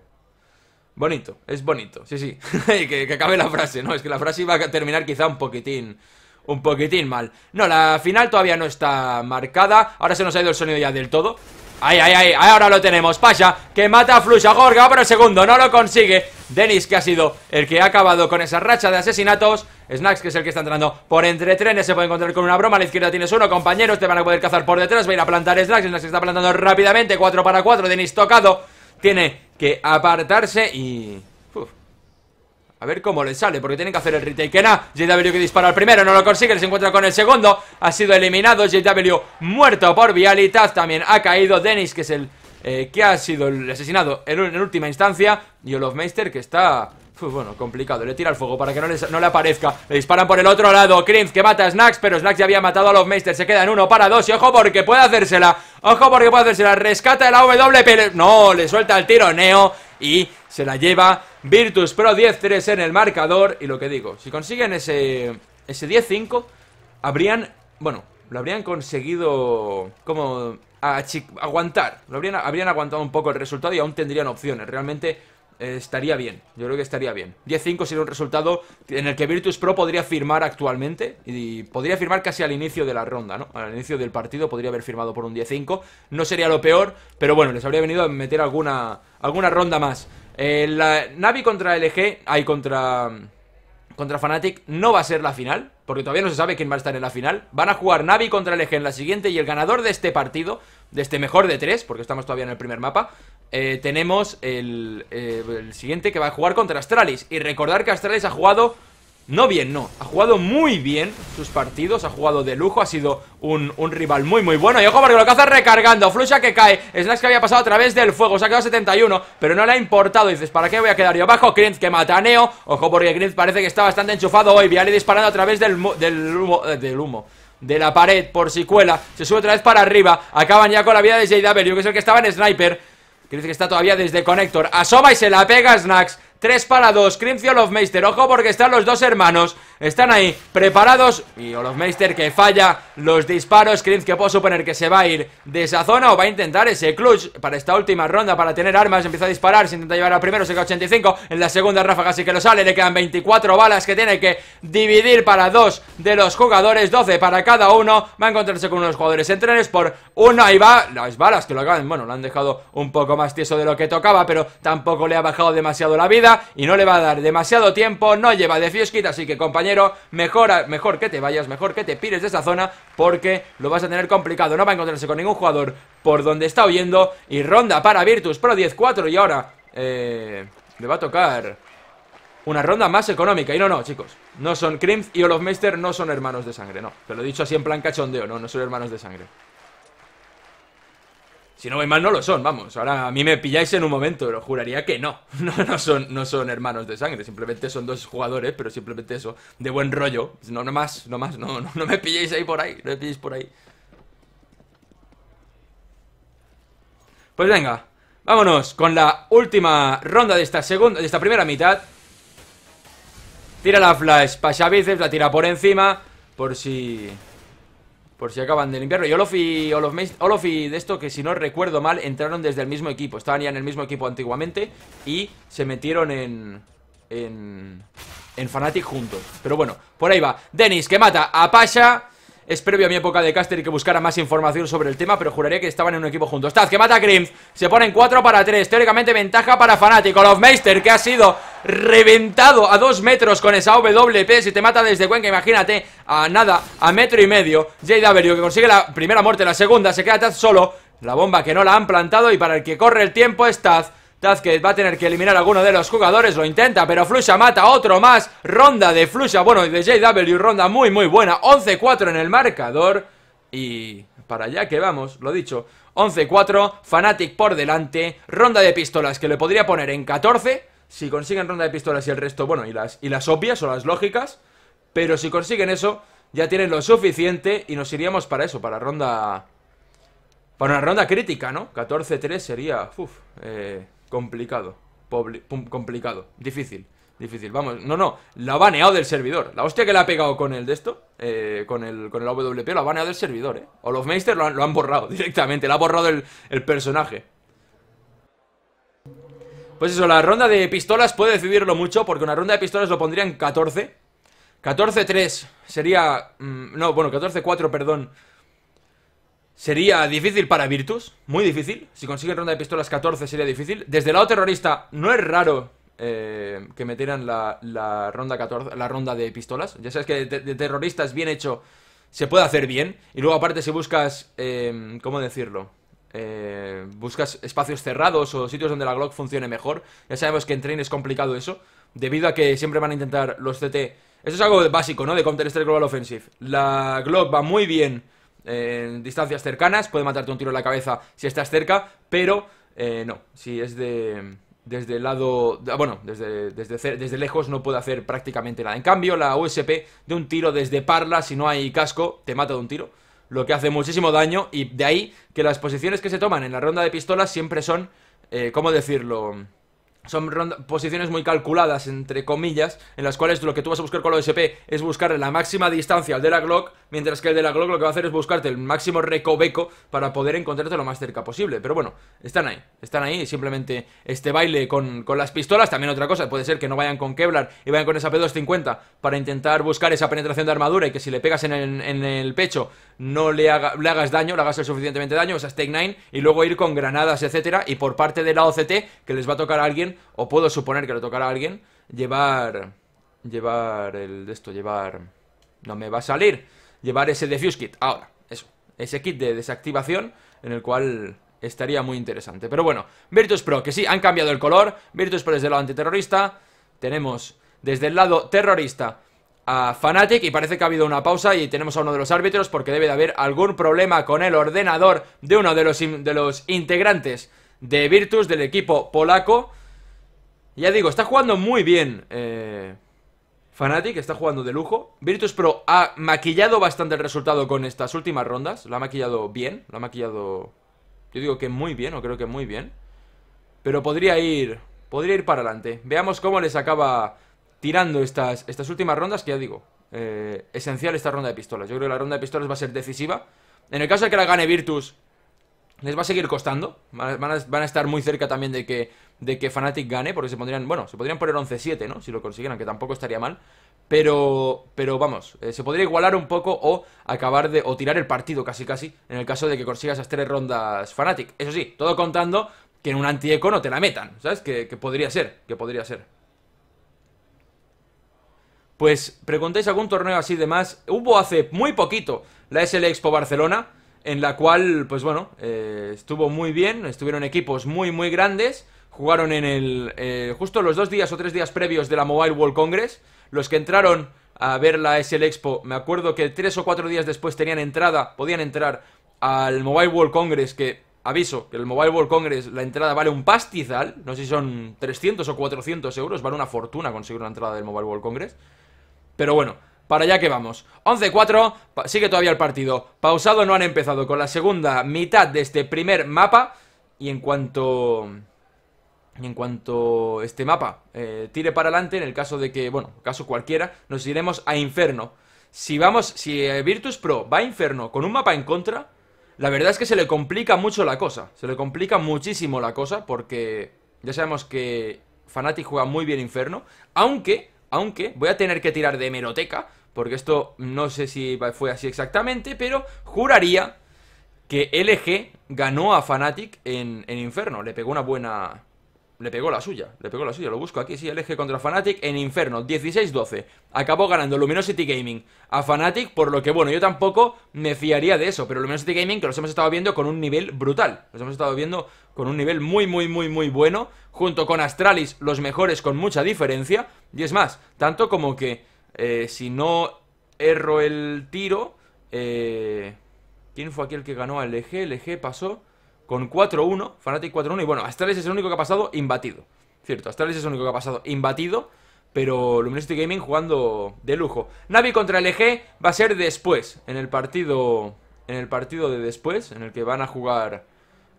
Bonito, es bonito, sí, sí. que, que acabe la frase, ¿no? Es que la frase iba a terminar quizá un poquitín un poquitín mal. No, la final todavía no está marcada. Ahora se nos ha ido el sonido ya del todo. ay ay ay ahora lo tenemos, Pasha, que mata a Flush, a va el segundo, no lo consigue Denis, que ha sido el que ha acabado con esa racha de asesinatos Snacks, que es el que está entrando por entre trenes, se puede encontrar con una broma, a la izquierda tienes uno, compañeros, te van a poder cazar por detrás Va a ir a plantar Snacks, Snacks está plantando rápidamente, 4 para 4, Denis tocado Tiene que apartarse y... A ver cómo le sale, porque tienen que hacer el retake. nada. JW que dispara al primero, no lo consigue, se encuentra con el segundo. Ha sido eliminado, JW muerto por Vialitas, también ha caído Dennis, que es el... Eh, que ha sido el asesinado en, en última instancia, y Olofmeister, que está pues bueno, complicado. Le tira el fuego para que no, no le aparezca. Le disparan por el otro lado. Krimz que mata a Snacks, pero Snacks ya había matado a Lovemeister. Se queda en uno para dos. Y ojo porque puede hacérsela. Ojo porque puede hacérsela. Rescata el AWP. No, le suelta el tiro Neo. Y se la lleva Virtus Pro 10-3 en el marcador. Y lo que digo, si consiguen ese, ese 10-5, habrían. Bueno, lo habrían conseguido. Como. aguantar. Lo habrían, habrían aguantado un poco el resultado y aún tendrían opciones. Realmente estaría bien, yo creo que estaría bien. 10-5 sería un resultado en el que Virtus Pro podría firmar actualmente y podría firmar casi al inicio de la ronda, ¿no? Al inicio del partido podría haber firmado por un 10-5, no sería lo peor, pero bueno, les habría venido a meter alguna, alguna ronda más. Eh, la Navi contra LG, hay contra contra Fnatic no va a ser la final, porque todavía no se sabe quién va a estar en la final. Van a jugar Navi contra LG en la siguiente y el ganador de este partido, de este mejor de tres, porque estamos todavía en el primer mapa, eh, tenemos eh, el, siguiente que va a jugar contra Astralis. Y recordar que Astralis ha jugado, no bien, no, ha jugado muy bien sus partidos, ha jugado de lujo, ha sido un, rival muy, muy bueno. Y ojo, porque lo que hace recargando, Flusha que cae, Snacks que había pasado a través del fuego, se ha quedado 71, pero no le ha importado. Dices, ¿para qué voy a quedar yo abajo? Krintz que mataneo. ojo, porque Krintz parece que está bastante enchufado hoy, Viale disparando a través del, del humo. Eh, del humo de la pared por si cuela. Se sube otra vez para arriba. Acaban ya con la vida de JW, que es el que estaba en Sniper que dice que está todavía desde Connector. Asoma y se la pega Snacks. 3 para 2. Crimson of Meister. Ojo porque están los dos hermanos. Están ahí, preparados. Y Olofmeister que falla los disparos. Krimz que puedo suponer que se va a ir de esa zona o va a intentar ese clutch para esta última ronda, para tener armas. Empieza a disparar, se intenta llevar al primero, se queda 85. En la segunda ráfaga sí que lo sale, le quedan 24 balas que tiene que dividir para dos de los jugadores. 12 para cada uno. Va a encontrarse con unos jugadores en trenes por uno. Ahí va, las balas que lo acaban, bueno, lo han dejado un poco más tieso de lo que tocaba, pero tampoco le ha bajado demasiado la vida y no le va a dar demasiado tiempo. No lleva de fiosquita, así que compañero pero mejor, mejor que te vayas, mejor que te pires de esa zona porque lo vas a tener complicado. No va a encontrarse con ningún jugador por donde está huyendo y ronda para Virtus Pro 10-4 y ahora eh, le va a tocar una ronda más económica. Y no, no, chicos, no son Krimz y Olofmeister no son hermanos de sangre, no. Te lo he dicho así en plan cachondeo, no, no son hermanos de sangre. Si no voy mal, no lo son, vamos. Ahora a mí me pilláis en un momento, lo juraría que no. No, son, no son hermanos de sangre, simplemente son dos jugadores, pero simplemente eso, de buen rollo. No, no más, no más, no, no, me pilléis ahí por ahí, no me pilléis por ahí. Pues venga, vámonos con la última ronda de esta segunda, de esta primera mitad. Tira la flash, pasa veces la tira por encima, por si por si acaban de limpiarlo. Y Olof y, Olof, y de esto, que si no recuerdo mal, entraron desde el mismo equipo. Estaban ya en el mismo equipo antiguamente y se metieron en... En... En Fnatic juntos. Pero bueno, por ahí va. Denis, que mata a Pasha. Es previo a mi época de caster y que buscara más información sobre el tema, pero juraría que estaban en un equipo juntos. Taz, que mata a Grimf. Se ponen 4 para 3. Teóricamente ventaja para Fnatic. Olof Meister, que ha sido reventado a dos metros con esa WP. Si te mata desde Cuenca, imagínate, a nada, a metro y medio. JW que consigue la primera muerte, la segunda, se queda Taz solo. La bomba que no la han plantado y para el que corre el tiempo es Taz. Taz que va a tener que eliminar a alguno de los jugadores, lo intenta, pero Flusha mata otro más. Ronda de Flusha, bueno, de JW, ronda muy, muy buena. 11-4 en el marcador y para allá que vamos, lo dicho. 11-4, Fnatic por delante, ronda de pistolas que le podría poner en 14 si consiguen ronda de pistolas y el resto, bueno, y las, y las obvias o las lógicas, pero si consiguen eso, ya tienen lo suficiente y nos iríamos para eso, para ronda... Para una ronda crítica, ¿no? 14-3 sería... uff, eh, complicado. complicado. Difícil. Difícil. Vamos, no, no. La ha baneado del servidor. La hostia que le ha pegado con el de esto, eh, con, el, con el AWP, la ha baneado del servidor, ¿eh? Olofmeister lo han, lo han borrado directamente. Le ha borrado el, el personaje. Pues eso, la ronda de pistolas puede decidirlo mucho, porque una ronda de pistolas lo pondría en 14. 14-3 sería... Mm, no, bueno, 14-4, perdón. Sería difícil para Virtus, muy difícil. Si consiguen ronda de pistolas 14 sería difícil. Desde el lado terrorista no es raro eh, que metieran la, la, ronda 14, la ronda de pistolas. Ya sabes que de, terrorista terroristas bien hecho se puede hacer bien. Y luego aparte si buscas... Eh, ¿Cómo decirlo? eh, buscas espacios cerrados o sitios donde la Glock funcione mejor. Ya sabemos que en Train es complicado eso, debido a que siempre van a intentar los CT. Eso es algo básico, ¿no? De Counter-Strike Global Offensive. La Glock va muy bien en distancias cercanas, puede matarte un tiro en la cabeza si estás cerca, pero eh, no, si es de desde el lado, ah, bueno, desde, desde, desde, lejos no puede hacer prácticamente nada. En cambio, la USP de un tiro desde parla, si no hay casco, te mata de un tiro lo que hace muchísimo daño y de ahí que las posiciones que se toman en la ronda de pistolas siempre son, eh, ¿cómo decirlo? son posiciones muy calculadas, entre comillas, en las cuales lo que tú vas a buscar con la OSP es buscar la máxima distancia al de la Glock, mientras que el de la Glock lo que va a hacer es buscarte el máximo recoveco para poder encontrarte lo más cerca posible. Pero bueno, están ahí, están ahí, simplemente este baile con, las pistolas, también otra cosa, puede ser que no vayan con Kevlar y vayan con esa P250 para intentar buscar esa penetración de armadura y que si le pegas en el, en el pecho no le, le hagas daño, le hagas el suficientemente daño, o sea, Stake 9, y luego ir con granadas, etcétera, y por parte de la OCT, que les va a tocar a alguien o puedo suponer que lo tocará a alguien, llevar... Llevar el de esto, llevar... No me va a salir. Llevar ese defuse kit. Ahora, eso. Ese kit de desactivación en el cual estaría muy interesante. Pero bueno, Virtus Pro, que sí, han cambiado el color. Virtus Pro desde el lado antiterrorista. Tenemos desde el lado terrorista a Fanatic y parece que ha habido una pausa y tenemos a uno de los árbitros porque debe de haber algún problema con el ordenador de uno de los, de los integrantes de Virtus, del equipo polaco. Ya digo, está jugando muy bien eh, Fnatic, está jugando de lujo. Virtus Pro ha maquillado bastante el resultado con estas últimas rondas. Lo ha maquillado bien, lo ha maquillado... Yo digo que muy bien, o creo que muy bien. Pero podría ir... Podría ir para adelante. Veamos cómo les acaba tirando estas, estas últimas rondas, que ya digo, eh, esencial esta ronda de pistolas. Yo creo que la ronda de pistolas va a ser decisiva. En el caso de que la gane Virtus, les va a seguir costando. Van a, estar muy cerca también de que, de que Fnatic gane, porque se pondrían, bueno, se podrían poner 11-7, ¿no? Si lo consiguieran, que tampoco estaría mal. Pero, pero vamos, eh, se podría igualar un poco o acabar de, o tirar el partido casi casi, en el caso de que consiga esas tres rondas Fnatic. Eso sí, todo contando que en un anti-eco no te la metan, ¿sabes? Que, que podría ser, que podría ser. Pues, preguntáis algún torneo así de más. Hubo hace muy poquito la SL Expo Barcelona en la cual, pues bueno, eh, estuvo muy bien, estuvieron equipos muy, muy grandes, jugaron en el, eh, justo los dos días o tres días previos de la Mobile World Congress, los que entraron a ver la SL Expo, me acuerdo que tres o cuatro días después tenían entrada, podían entrar al Mobile World Congress, que, aviso, que el Mobile World Congress, la entrada vale un pastizal, no sé si son 300 o 400 euros, vale una fortuna conseguir una entrada del Mobile World Congress, pero bueno para allá que vamos. 11-4, sigue todavía el partido. Pausado no han empezado con la segunda mitad de este primer mapa. Y en cuanto... Y en cuanto este mapa eh, tire para adelante, en el caso de que, bueno, caso cualquiera, nos iremos a Inferno. Si vamos, si eh, Virtus Pro va a Inferno con un mapa en contra, la verdad es que se le complica mucho la cosa. Se le complica muchísimo la cosa porque ya sabemos que Fnatic juega muy bien Inferno. Aunque aunque voy a tener que tirar de hemeroteca, porque esto no sé si fue así exactamente, pero juraría que LG ganó a Fnatic en, en Inferno. Le pegó una buena, le pegó la suya, le pegó la suya, lo busco aquí, sí, eje contra Fnatic en Inferno, 16-12. Acabó ganando Luminosity Gaming a Fnatic, por lo que, bueno, yo tampoco me fiaría de eso, pero Luminosity Gaming que los hemos estado viendo con un nivel brutal, los hemos estado viendo con un nivel muy, muy, muy, muy bueno, junto con Astralis, los mejores con mucha diferencia, y es más, tanto como que, eh, si no erro el tiro, eh, ¿quién fue aquel que ganó eje? El eje pasó con 4-1, Fnatic 4-1, y bueno, Astralis es el único que ha pasado imbatido. Cierto, Astralis es el único que ha pasado imbatido, pero Luminosity Gaming jugando de lujo. Navi contra LG va a ser después, en el partido en el partido de después, en el que van a jugar,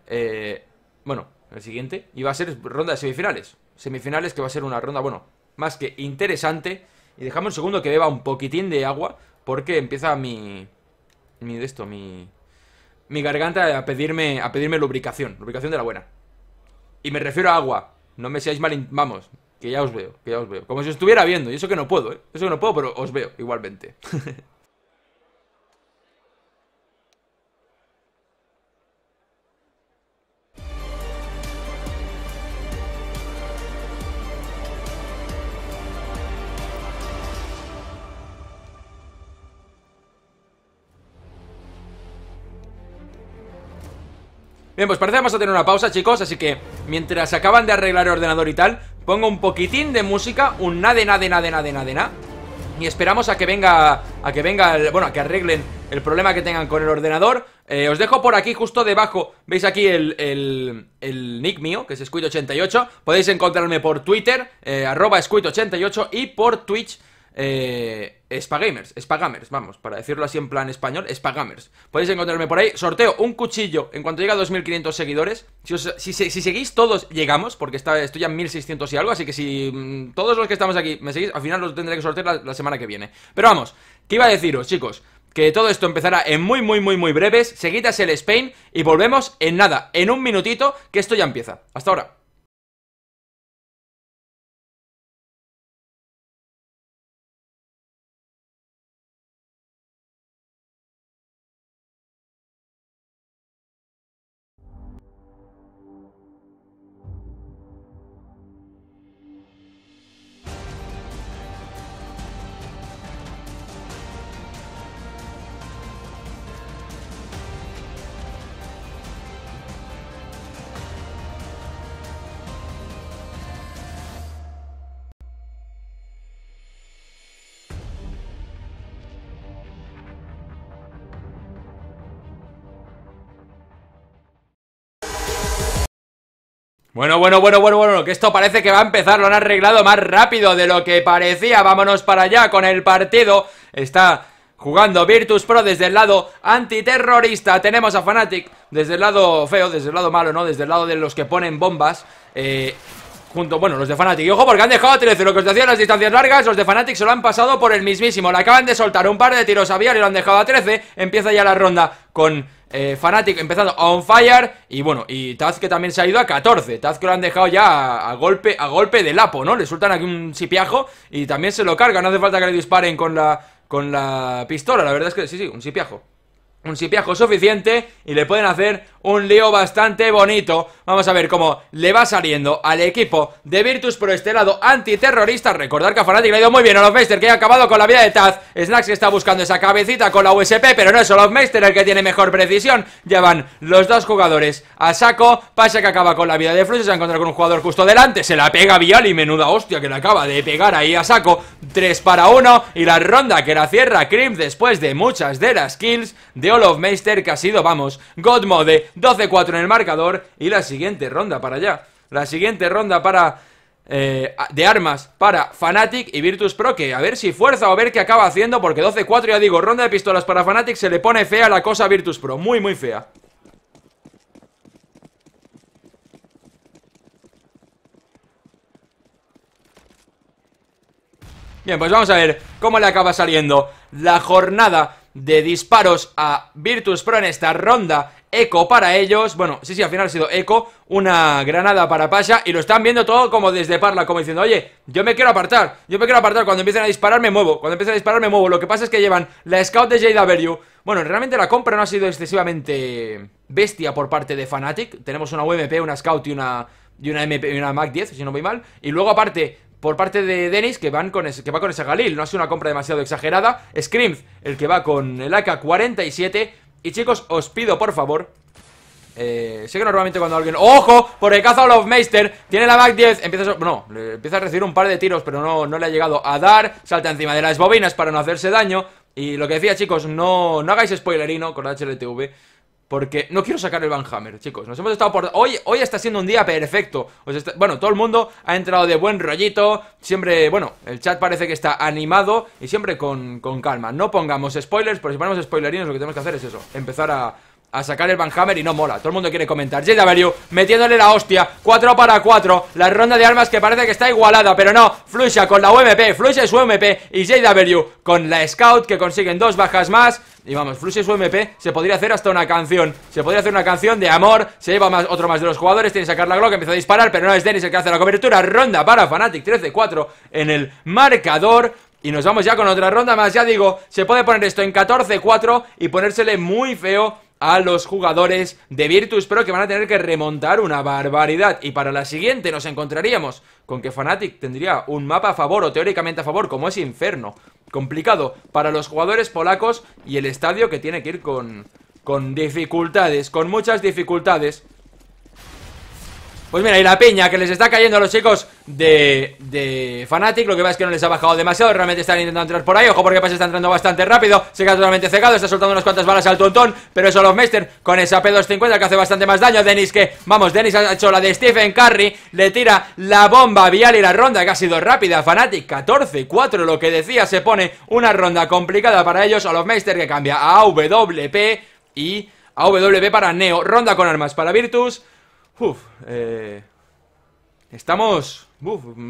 eh, bueno, el siguiente, y va a ser ronda de semifinales. Semifinales que va a ser una ronda, bueno, más que interesante. Y dejamos un segundo que beba un poquitín de agua, porque empieza mi... Mi de esto, mi mi garganta a pedirme, a pedirme lubricación, lubricación de la buena. Y me refiero a agua, no me seáis mal... Vamos, que ya os veo, que ya os veo. Como si os estuviera viendo, y eso que no puedo, ¿eh? Eso que no puedo, pero os veo igualmente. Bien, pues parece que vamos a tener una pausa, chicos Así que mientras acaban de arreglar el ordenador y tal Pongo un poquitín de música Un nada, nada, nada, nada, de nada y esperamos a que venga, a que venga, bueno, a que arreglen el problema que tengan con el ordenador. Eh, os dejo por aquí, justo debajo, veis aquí el, el, el nick mío, que es Squid88. Podéis encontrarme por Twitter, eh, arroba Squid88 y por Twitch, eh, Spagamers, Spagamers, vamos, para decirlo así en plan español, Spagamers. Podéis encontrarme por ahí. Sorteo un cuchillo en cuanto llegue a 2500 seguidores. Si, seguís todos, llegamos, porque estoy ya en 1600 y algo. Así que si mm, todos los que estamos aquí me seguís, al final los tendré que sortear la, la semana que viene. Pero vamos, ¿qué iba a deciros, chicos? que todo esto empezará en muy, muy, muy, muy breves. Seguidas el Spain y volvemos en nada, en un minutito, que esto ya empieza. Hasta ahora. Bueno, bueno, bueno, bueno, bueno, que esto parece que va a empezar, lo han arreglado más rápido de lo que parecía. Vámonos para allá con el partido. Está jugando Virtus Pro desde el lado antiterrorista. Tenemos a Fnatic desde el lado feo, desde el lado malo, ¿no? Desde el lado de los que ponen bombas. Eh, junto, bueno, los de Fnatic. Y ojo, porque han dejado a 13. Lo que os decía en las distancias largas, los de Fnatic se lo han pasado por el mismísimo. Le acaban de soltar un par de tiros a Vial y lo han dejado a 13. Empieza ya la ronda con eh, Fanatic empezando on fire Y bueno, y Taz que también se ha ido a 14 Taz que lo han dejado ya a, golpe a golpe de lapo, ¿no? Le sueltan aquí un sipiajo y también se lo cargan No hace falta que le disparen con la, con la pistola La verdad es que sí, sí, un sipiajo un sipiajo suficiente y le pueden hacer un lío bastante bonito Vamos a ver cómo le va saliendo al equipo de Virtus por este lado antiterrorista. Recordar que a Fnatic le ha ido muy bien a que ha acabado con la vida de Taz. Snacks que está buscando esa cabecita con la USP, pero no es Olofmeister el que tiene mejor precisión. Llevan los dos jugadores a saco. Pasa que acaba con la vida de Flux. Se encontrado con un jugador justo delante. Se la pega Vial y menuda hostia que le acaba de pegar ahí a saco. 3 para 1 y la ronda que la cierra Krim después de muchas de las kills de Olofmeister que ha sido, vamos, Godmode 12-4 en el marcador y la siguiente siguiente ronda para allá. La siguiente ronda para... Eh, de armas para Fnatic y Virtus Pro Que a ver si fuerza o a ver qué acaba haciendo Porque 12-4 ya digo, ronda de pistolas para Fnatic Se le pone fea la cosa a Virtus Pro, muy muy fea Bien, pues vamos a ver cómo le acaba saliendo la jornada de disparos a Virtus Pro en esta ronda eco para ellos. Bueno, sí, sí, al final ha sido eco. Una granada para Pasha. Y lo están viendo todo como desde Parla, como diciendo, oye, yo me quiero apartar. Yo me quiero apartar. Cuando empiecen a disparar, me muevo. Cuando empiecen a disparar, me muevo. Lo que pasa es que llevan la scout de JW. Bueno, realmente la compra no ha sido excesivamente bestia por parte de Fnatic. Tenemos una UMP, una scout y una. Y una, MP, y una Mac 10, si no voy mal. Y luego, aparte, por parte de Dennis, que, van con que va con esa Galil. No ha sido una compra demasiado exagerada. Scrimf, el que va con el AK-47. Y chicos, os pido por favor eh, sé que normalmente cuando alguien... ¡Ojo! por el Caza of Meister tiene la back 10 Empieza a... No, empieza a recibir un par de tiros Pero no, no le ha llegado a dar Salta encima de las bobinas para no hacerse daño Y lo que decía chicos, no, no hagáis spoilerino con la HLTV porque no quiero sacar el Van Hammer, chicos. Nos hemos estado por... Hoy, hoy está siendo un día perfecto. Bueno, todo el mundo ha entrado de buen rollito. Siempre, bueno, el chat parece que está animado y siempre con, con calma. No pongamos spoilers, porque si ponemos spoilerinos lo que tenemos que hacer es eso. Empezar a a sacar el Van y no mola. Todo el mundo quiere comentar. JW metiéndole la hostia. 4 para 4. La ronda de armas que parece que está igualada, pero no. Flusha con la UMP. Flusha es UMP. Y JW con la Scout que consiguen dos bajas más. Y vamos, Flushia es UMP, se podría hacer hasta una canción Se podría hacer una canción de amor Se lleva más, otro más de los jugadores, tiene que sacar la Glock Empieza a disparar, pero no es Dennis el que hace la cobertura Ronda para Fnatic, 13-4 en el marcador y nos vamos ya con otra ronda más, ya digo, se puede poner esto en 14-4 y ponérsele muy feo a los jugadores de Virtus pero que van a tener que remontar una barbaridad. Y para la siguiente nos encontraríamos con que Fnatic tendría un mapa a favor o teóricamente a favor como es Inferno. Complicado para los jugadores polacos y el estadio que tiene que ir con, con dificultades, con muchas dificultades. Pues mira, y la piña que les está cayendo a los chicos de, de Lo que pasa es que no les ha bajado demasiado. Realmente están intentando entrar por ahí. Ojo porque pasa, está entrando bastante rápido. Se queda totalmente cegado. Está soltando unas cuantas balas al tontón. Pero eso los con esa P250 que hace bastante más daño. Denis que, vamos, Denis ha hecho la de Stephen Curry. Le tira la bomba vial y la ronda que ha sido rápida. Fnatic 14-4. Lo que decía, se pone una ronda complicada para ellos. A los que cambia a WP y a para Neo. Ronda con armas para Virtus. Uf, eh, estamos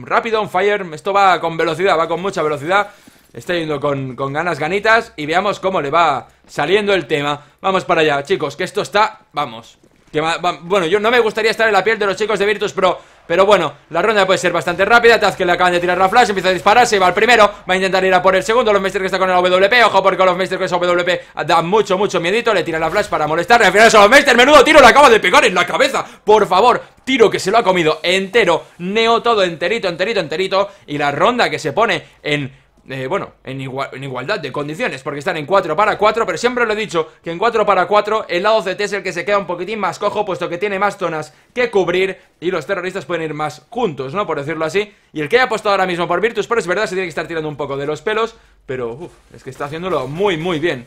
rápido, on fire. Esto va con velocidad, va con mucha velocidad. Está yendo con, ganas, ganitas. Y veamos cómo le va saliendo el tema. Vamos para allá, chicos, que esto está. Vamos. Que bueno, yo no me gustaría estar en la piel de los chicos de Virtus, pero pero bueno, la ronda puede ser bastante rápida. Taz que le acaban de tirar la flash, empieza a dispararse se va al primero, va a intentar ir a por el segundo. Los Meister que está con el AWP, ojo porque los Meister que es AWP da mucho, mucho miedito. Le tira la flash para molestar. Al final a los Meister, menudo tiro, le acaba de pegar en la cabeza. Por favor, tiro que se lo ha comido entero. Neo todo enterito, enterito, enterito. Y la ronda que se pone en eh, bueno, en, igualdad de condiciones, porque están en 4 para 4, pero siempre lo he dicho, que en 4 para 4 el lado CT es el que se queda un poquitín más cojo, puesto que tiene más zonas que cubrir y los terroristas pueden ir más juntos, ¿no? Por decirlo así. Y el que ha apostado ahora mismo por Virtus, pero es verdad, se tiene que estar tirando un poco de los pelos, pero es que está haciéndolo muy, muy bien.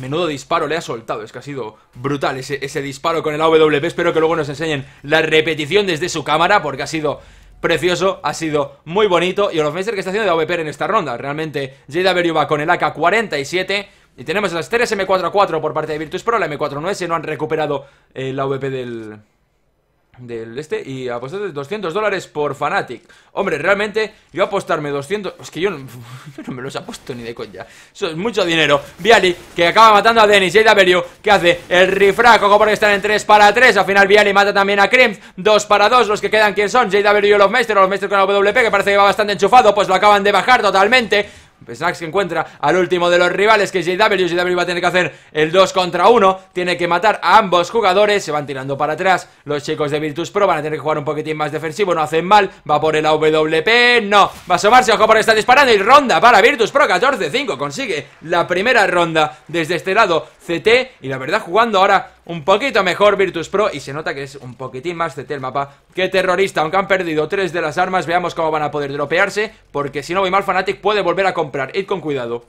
Menudo disparo le ha soltado, es que ha sido brutal ese, ese disparo con el AWP, espero que luego nos enseñen la repetición desde su cámara porque ha sido precioso, ha sido muy bonito y Olofmeister que está haciendo de AVP en esta ronda. Realmente JW va con el AK-47 y tenemos las 3 M4A4 por parte de Virtus Pro, la M4 no se no han recuperado eh, la VP del, del este y apostar 200 dólares por Fanatic. Hombre, realmente yo apostarme 200... Es que yo no, me los apuesto ni de coña. Eso es mucho dinero. Viali, que acaba matando a Denis JW, que hace el Como porque están en 3 para 3. Al final Viali mata también a Krimp. 2 para 2 los que quedan. ¿Quién son? JW y los maestros con la WP que parece que va bastante enchufado. Pues lo acaban de bajar totalmente. Snacks que encuentra al último de los rivales que es JW. JW va a tener que hacer el 2 contra 1. Tiene que matar a ambos jugadores. Se van tirando para atrás. Los chicos de Virtus Pro van a tener que jugar un poquitín más defensivo. No hacen mal. Va por el AWP. No. Va a asomarse. Ojo porque está disparando. Y ronda para Virtus Pro. 14-5. Consigue la primera ronda desde este lado CT. Y la verdad jugando ahora un poquito mejor Virtus Pro y se nota que es un poquitín más CT el mapa que terrorista, aunque han perdido tres de las armas, veamos cómo van a poder dropearse, porque si no voy mal Fnatic puede volver a comprar, id con cuidado.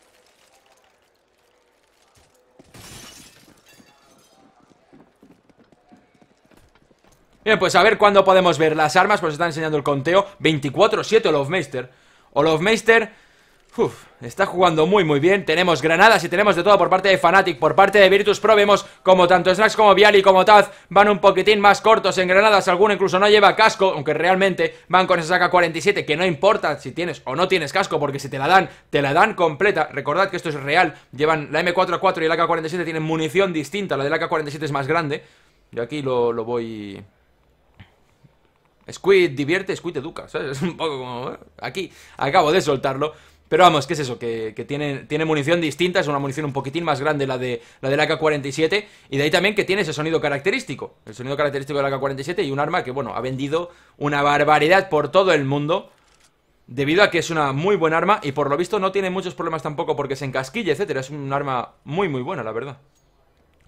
Bien, pues a ver cuándo podemos ver las armas, pues está enseñando el conteo, 24-7 Olofmeister. Olofmeister está jugando muy muy bien, tenemos granadas y tenemos de todo por parte de Fnatic, por parte de Virtus Pro vemos como tanto Snacks como Viali como Taz van un poquitín más cortos en granadas, alguno incluso no lleva casco, aunque realmente van con esa AK-47 que no importa si tienes o no tienes casco porque si te la dan, te la dan completa, recordad que esto es real, llevan la M4A4 y la AK-47 tienen munición distinta, la de la AK-47 es más grande, yo aquí lo, lo voy... Squid divierte, Squid educa, Es un poco como... ¿eh? Aquí acabo de soltarlo pero vamos, ¿qué es eso? Que, tiene, tiene, munición distinta, es una munición un poquitín más grande la de la la AK-47 y de ahí también que tiene ese sonido característico, el sonido característico la AK-47 y un arma que, bueno, ha vendido una barbaridad por todo el mundo debido a que es una muy buena arma y por lo visto no tiene muchos problemas tampoco porque se encasquilla, etcétera, es un arma muy muy buena, la verdad.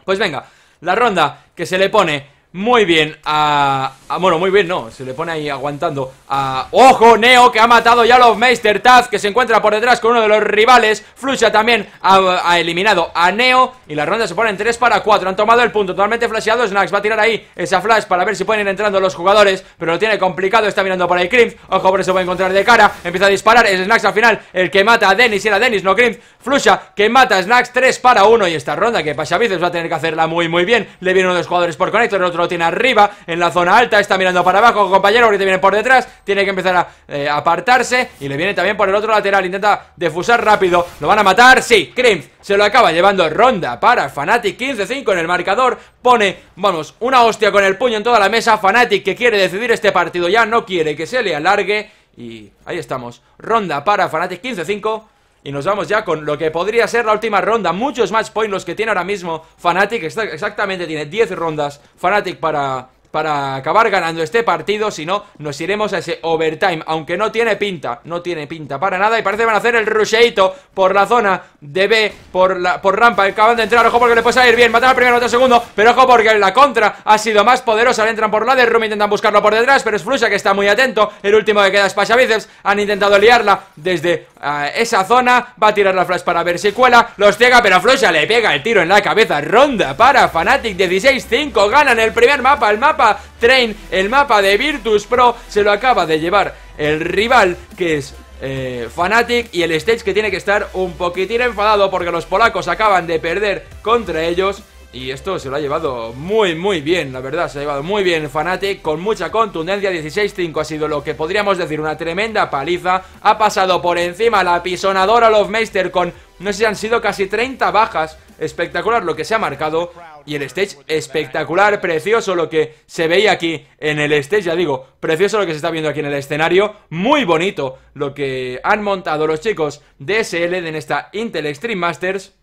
Pues venga, la ronda que se le pone muy bien a, Bueno, muy bien, no, se le pone ahí aguantando a... ¡Ojo, Neo, que ha matado ya a los Taz, que se encuentra por detrás con uno de los rivales! Flusha también ha, eliminado a Neo y la ronda se pone en 3 para 4. Han tomado el punto totalmente flasheado. Snacks va a tirar ahí esa flash para ver si pueden ir entrando los jugadores, pero lo tiene complicado. Está mirando por ahí Krimz, Ojo, por eso va a encontrar de cara. Empieza a disparar. Es Snacks al final el que mata a Dennis. Y era Dennis, no Krimz Flusha que mata a Snacks 3 para 1. Y esta ronda que veces, va a tener que hacerla muy, muy bien. Le viene uno de los jugadores por conector, el otro lo tiene arriba, en la zona alta, está mirando para abajo, compañero, ahorita viene por detrás, tiene que empezar a eh, apartarse y le viene también por el otro lateral, intenta defusar rápido, lo van a matar, sí, Crimps se lo acaba llevando ronda para Fnatic 15-5 en el marcador, pone, vamos, una hostia con el puño en toda la mesa, Fnatic que quiere decidir este partido ya, no quiere que se le alargue y ahí estamos, ronda para Fnatic 15-5 y nos vamos ya con lo que podría ser la última ronda. Muchos match points los que tiene ahora mismo Fnatic. Exactamente tiene 10 rondas. Fnatic para para acabar ganando este partido, si no, nos iremos a ese overtime, aunque no tiene pinta, no tiene pinta para nada, y parece que van a hacer el rusheito por la zona de B, por, la, por rampa, acaban de entrar, ojo porque le puede salir bien, matan al primero, otro segundo, pero ojo porque la contra ha sido más poderosa, le entran por la de Rumi, intentan buscarlo por detrás, pero es Flusha que está muy atento, el último que queda es Pasha han intentado liarla desde eh, esa zona, va a tirar la flash para ver si cuela, los ciega, pero Flusha le pega el tiro en la cabeza, ronda para Fnatic 16-5, ganan el primer mapa, el mapa Train, el mapa de Virtus Pro, se lo acaba de llevar el rival que es Fanatic, eh, Fnatic y el Stage que tiene que estar un poquitín enfadado porque los polacos acaban de perder contra ellos. Y esto se lo ha llevado muy, muy bien, la verdad, se ha llevado muy bien Fnatic, con mucha contundencia, 16-5 ha sido lo que podríamos decir, una tremenda paliza, ha pasado por encima la pisonadora Lovemeister con, no sé si han sido casi 30 bajas espectacular lo que se ha marcado y el stage espectacular, precioso lo que se veía aquí en el stage, ya digo, precioso lo que se está viendo aquí en el escenario, muy bonito lo que han montado los chicos de SL en esta Intel Extreme Masters.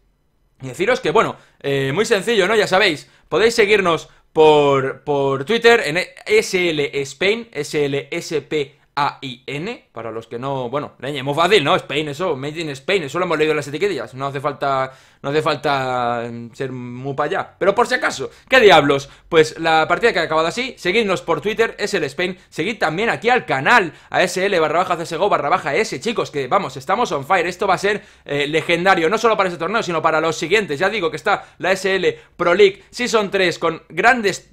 Y deciros que, bueno, eh, muy sencillo, ¿no? Ya sabéis, podéis seguirnos por, por Twitter en SL Spain, SLSP a-I-N, para los que no, bueno, leña, muy fácil, ¿no? Spain, eso, Made in Spain, eso lo hemos leído en las etiquetas, no hace falta, no hace falta mm, ser muy para allá. Pero por si acaso, ¿qué diablos? Pues la partida que ha acabado así, seguidnos por Twitter, es el Spain, seguid también aquí al canal, ASL barra baja CSGO barra baja S, chicos, que vamos, estamos on fire, esto va a ser eh, legendario, no solo para este torneo, sino para los siguientes, ya digo que está la SL Pro League Season 3 con grandes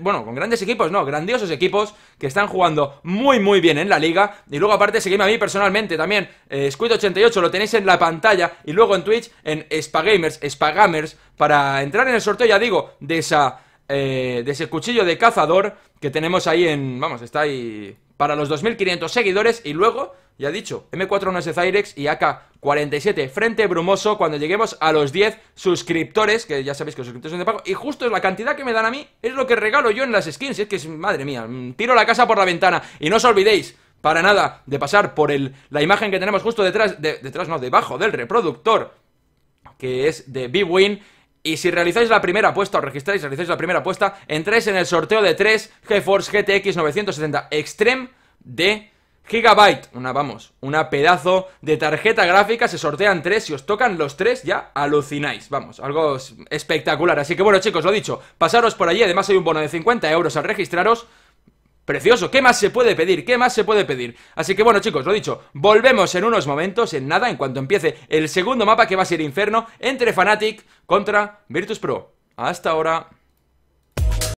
bueno, con grandes equipos, no, grandiosos equipos que están jugando muy, muy bien en la liga. Y luego, aparte, seguidme a mí personalmente también. Eh, Squid88 lo tenéis en la pantalla y luego en Twitch en Spagamers, Spagamers, para entrar en el sorteo, ya digo, de esa. Eh, de ese cuchillo de cazador que tenemos ahí en. Vamos, está ahí para los 2.500 seguidores y luego ya dicho, M4 no es de y AK-47 Frente Brumoso Cuando lleguemos a los 10 suscriptores Que ya sabéis que los suscriptores son de pago Y justo es la cantidad que me dan a mí Es lo que regalo yo en las skins Es que madre mía, mm, tiro la casa por la ventana Y no os olvidéis para nada de pasar por el, la imagen que tenemos justo detrás, detrás no, debajo del reproductor, que es de B-Win, y si realizáis la primera apuesta o registráis, realizáis la primera apuesta, entráis en el sorteo de 3 GeForce GTX 970 Extreme de Gigabyte, una vamos, una pedazo de tarjeta gráfica, se sortean tres, si os tocan los tres ya alucináis, vamos, algo espectacular, así que bueno chicos, lo dicho, pasaros por allí, además hay un bono de 50 euros al registraros, Precioso, ¿qué más se puede pedir? ¿Qué más se puede pedir? Así que bueno chicos, lo dicho, volvemos en unos momentos, en nada, en cuanto empiece el segundo mapa que va a ser Inferno entre Fanatic contra Virtus Pro. Hasta ahora.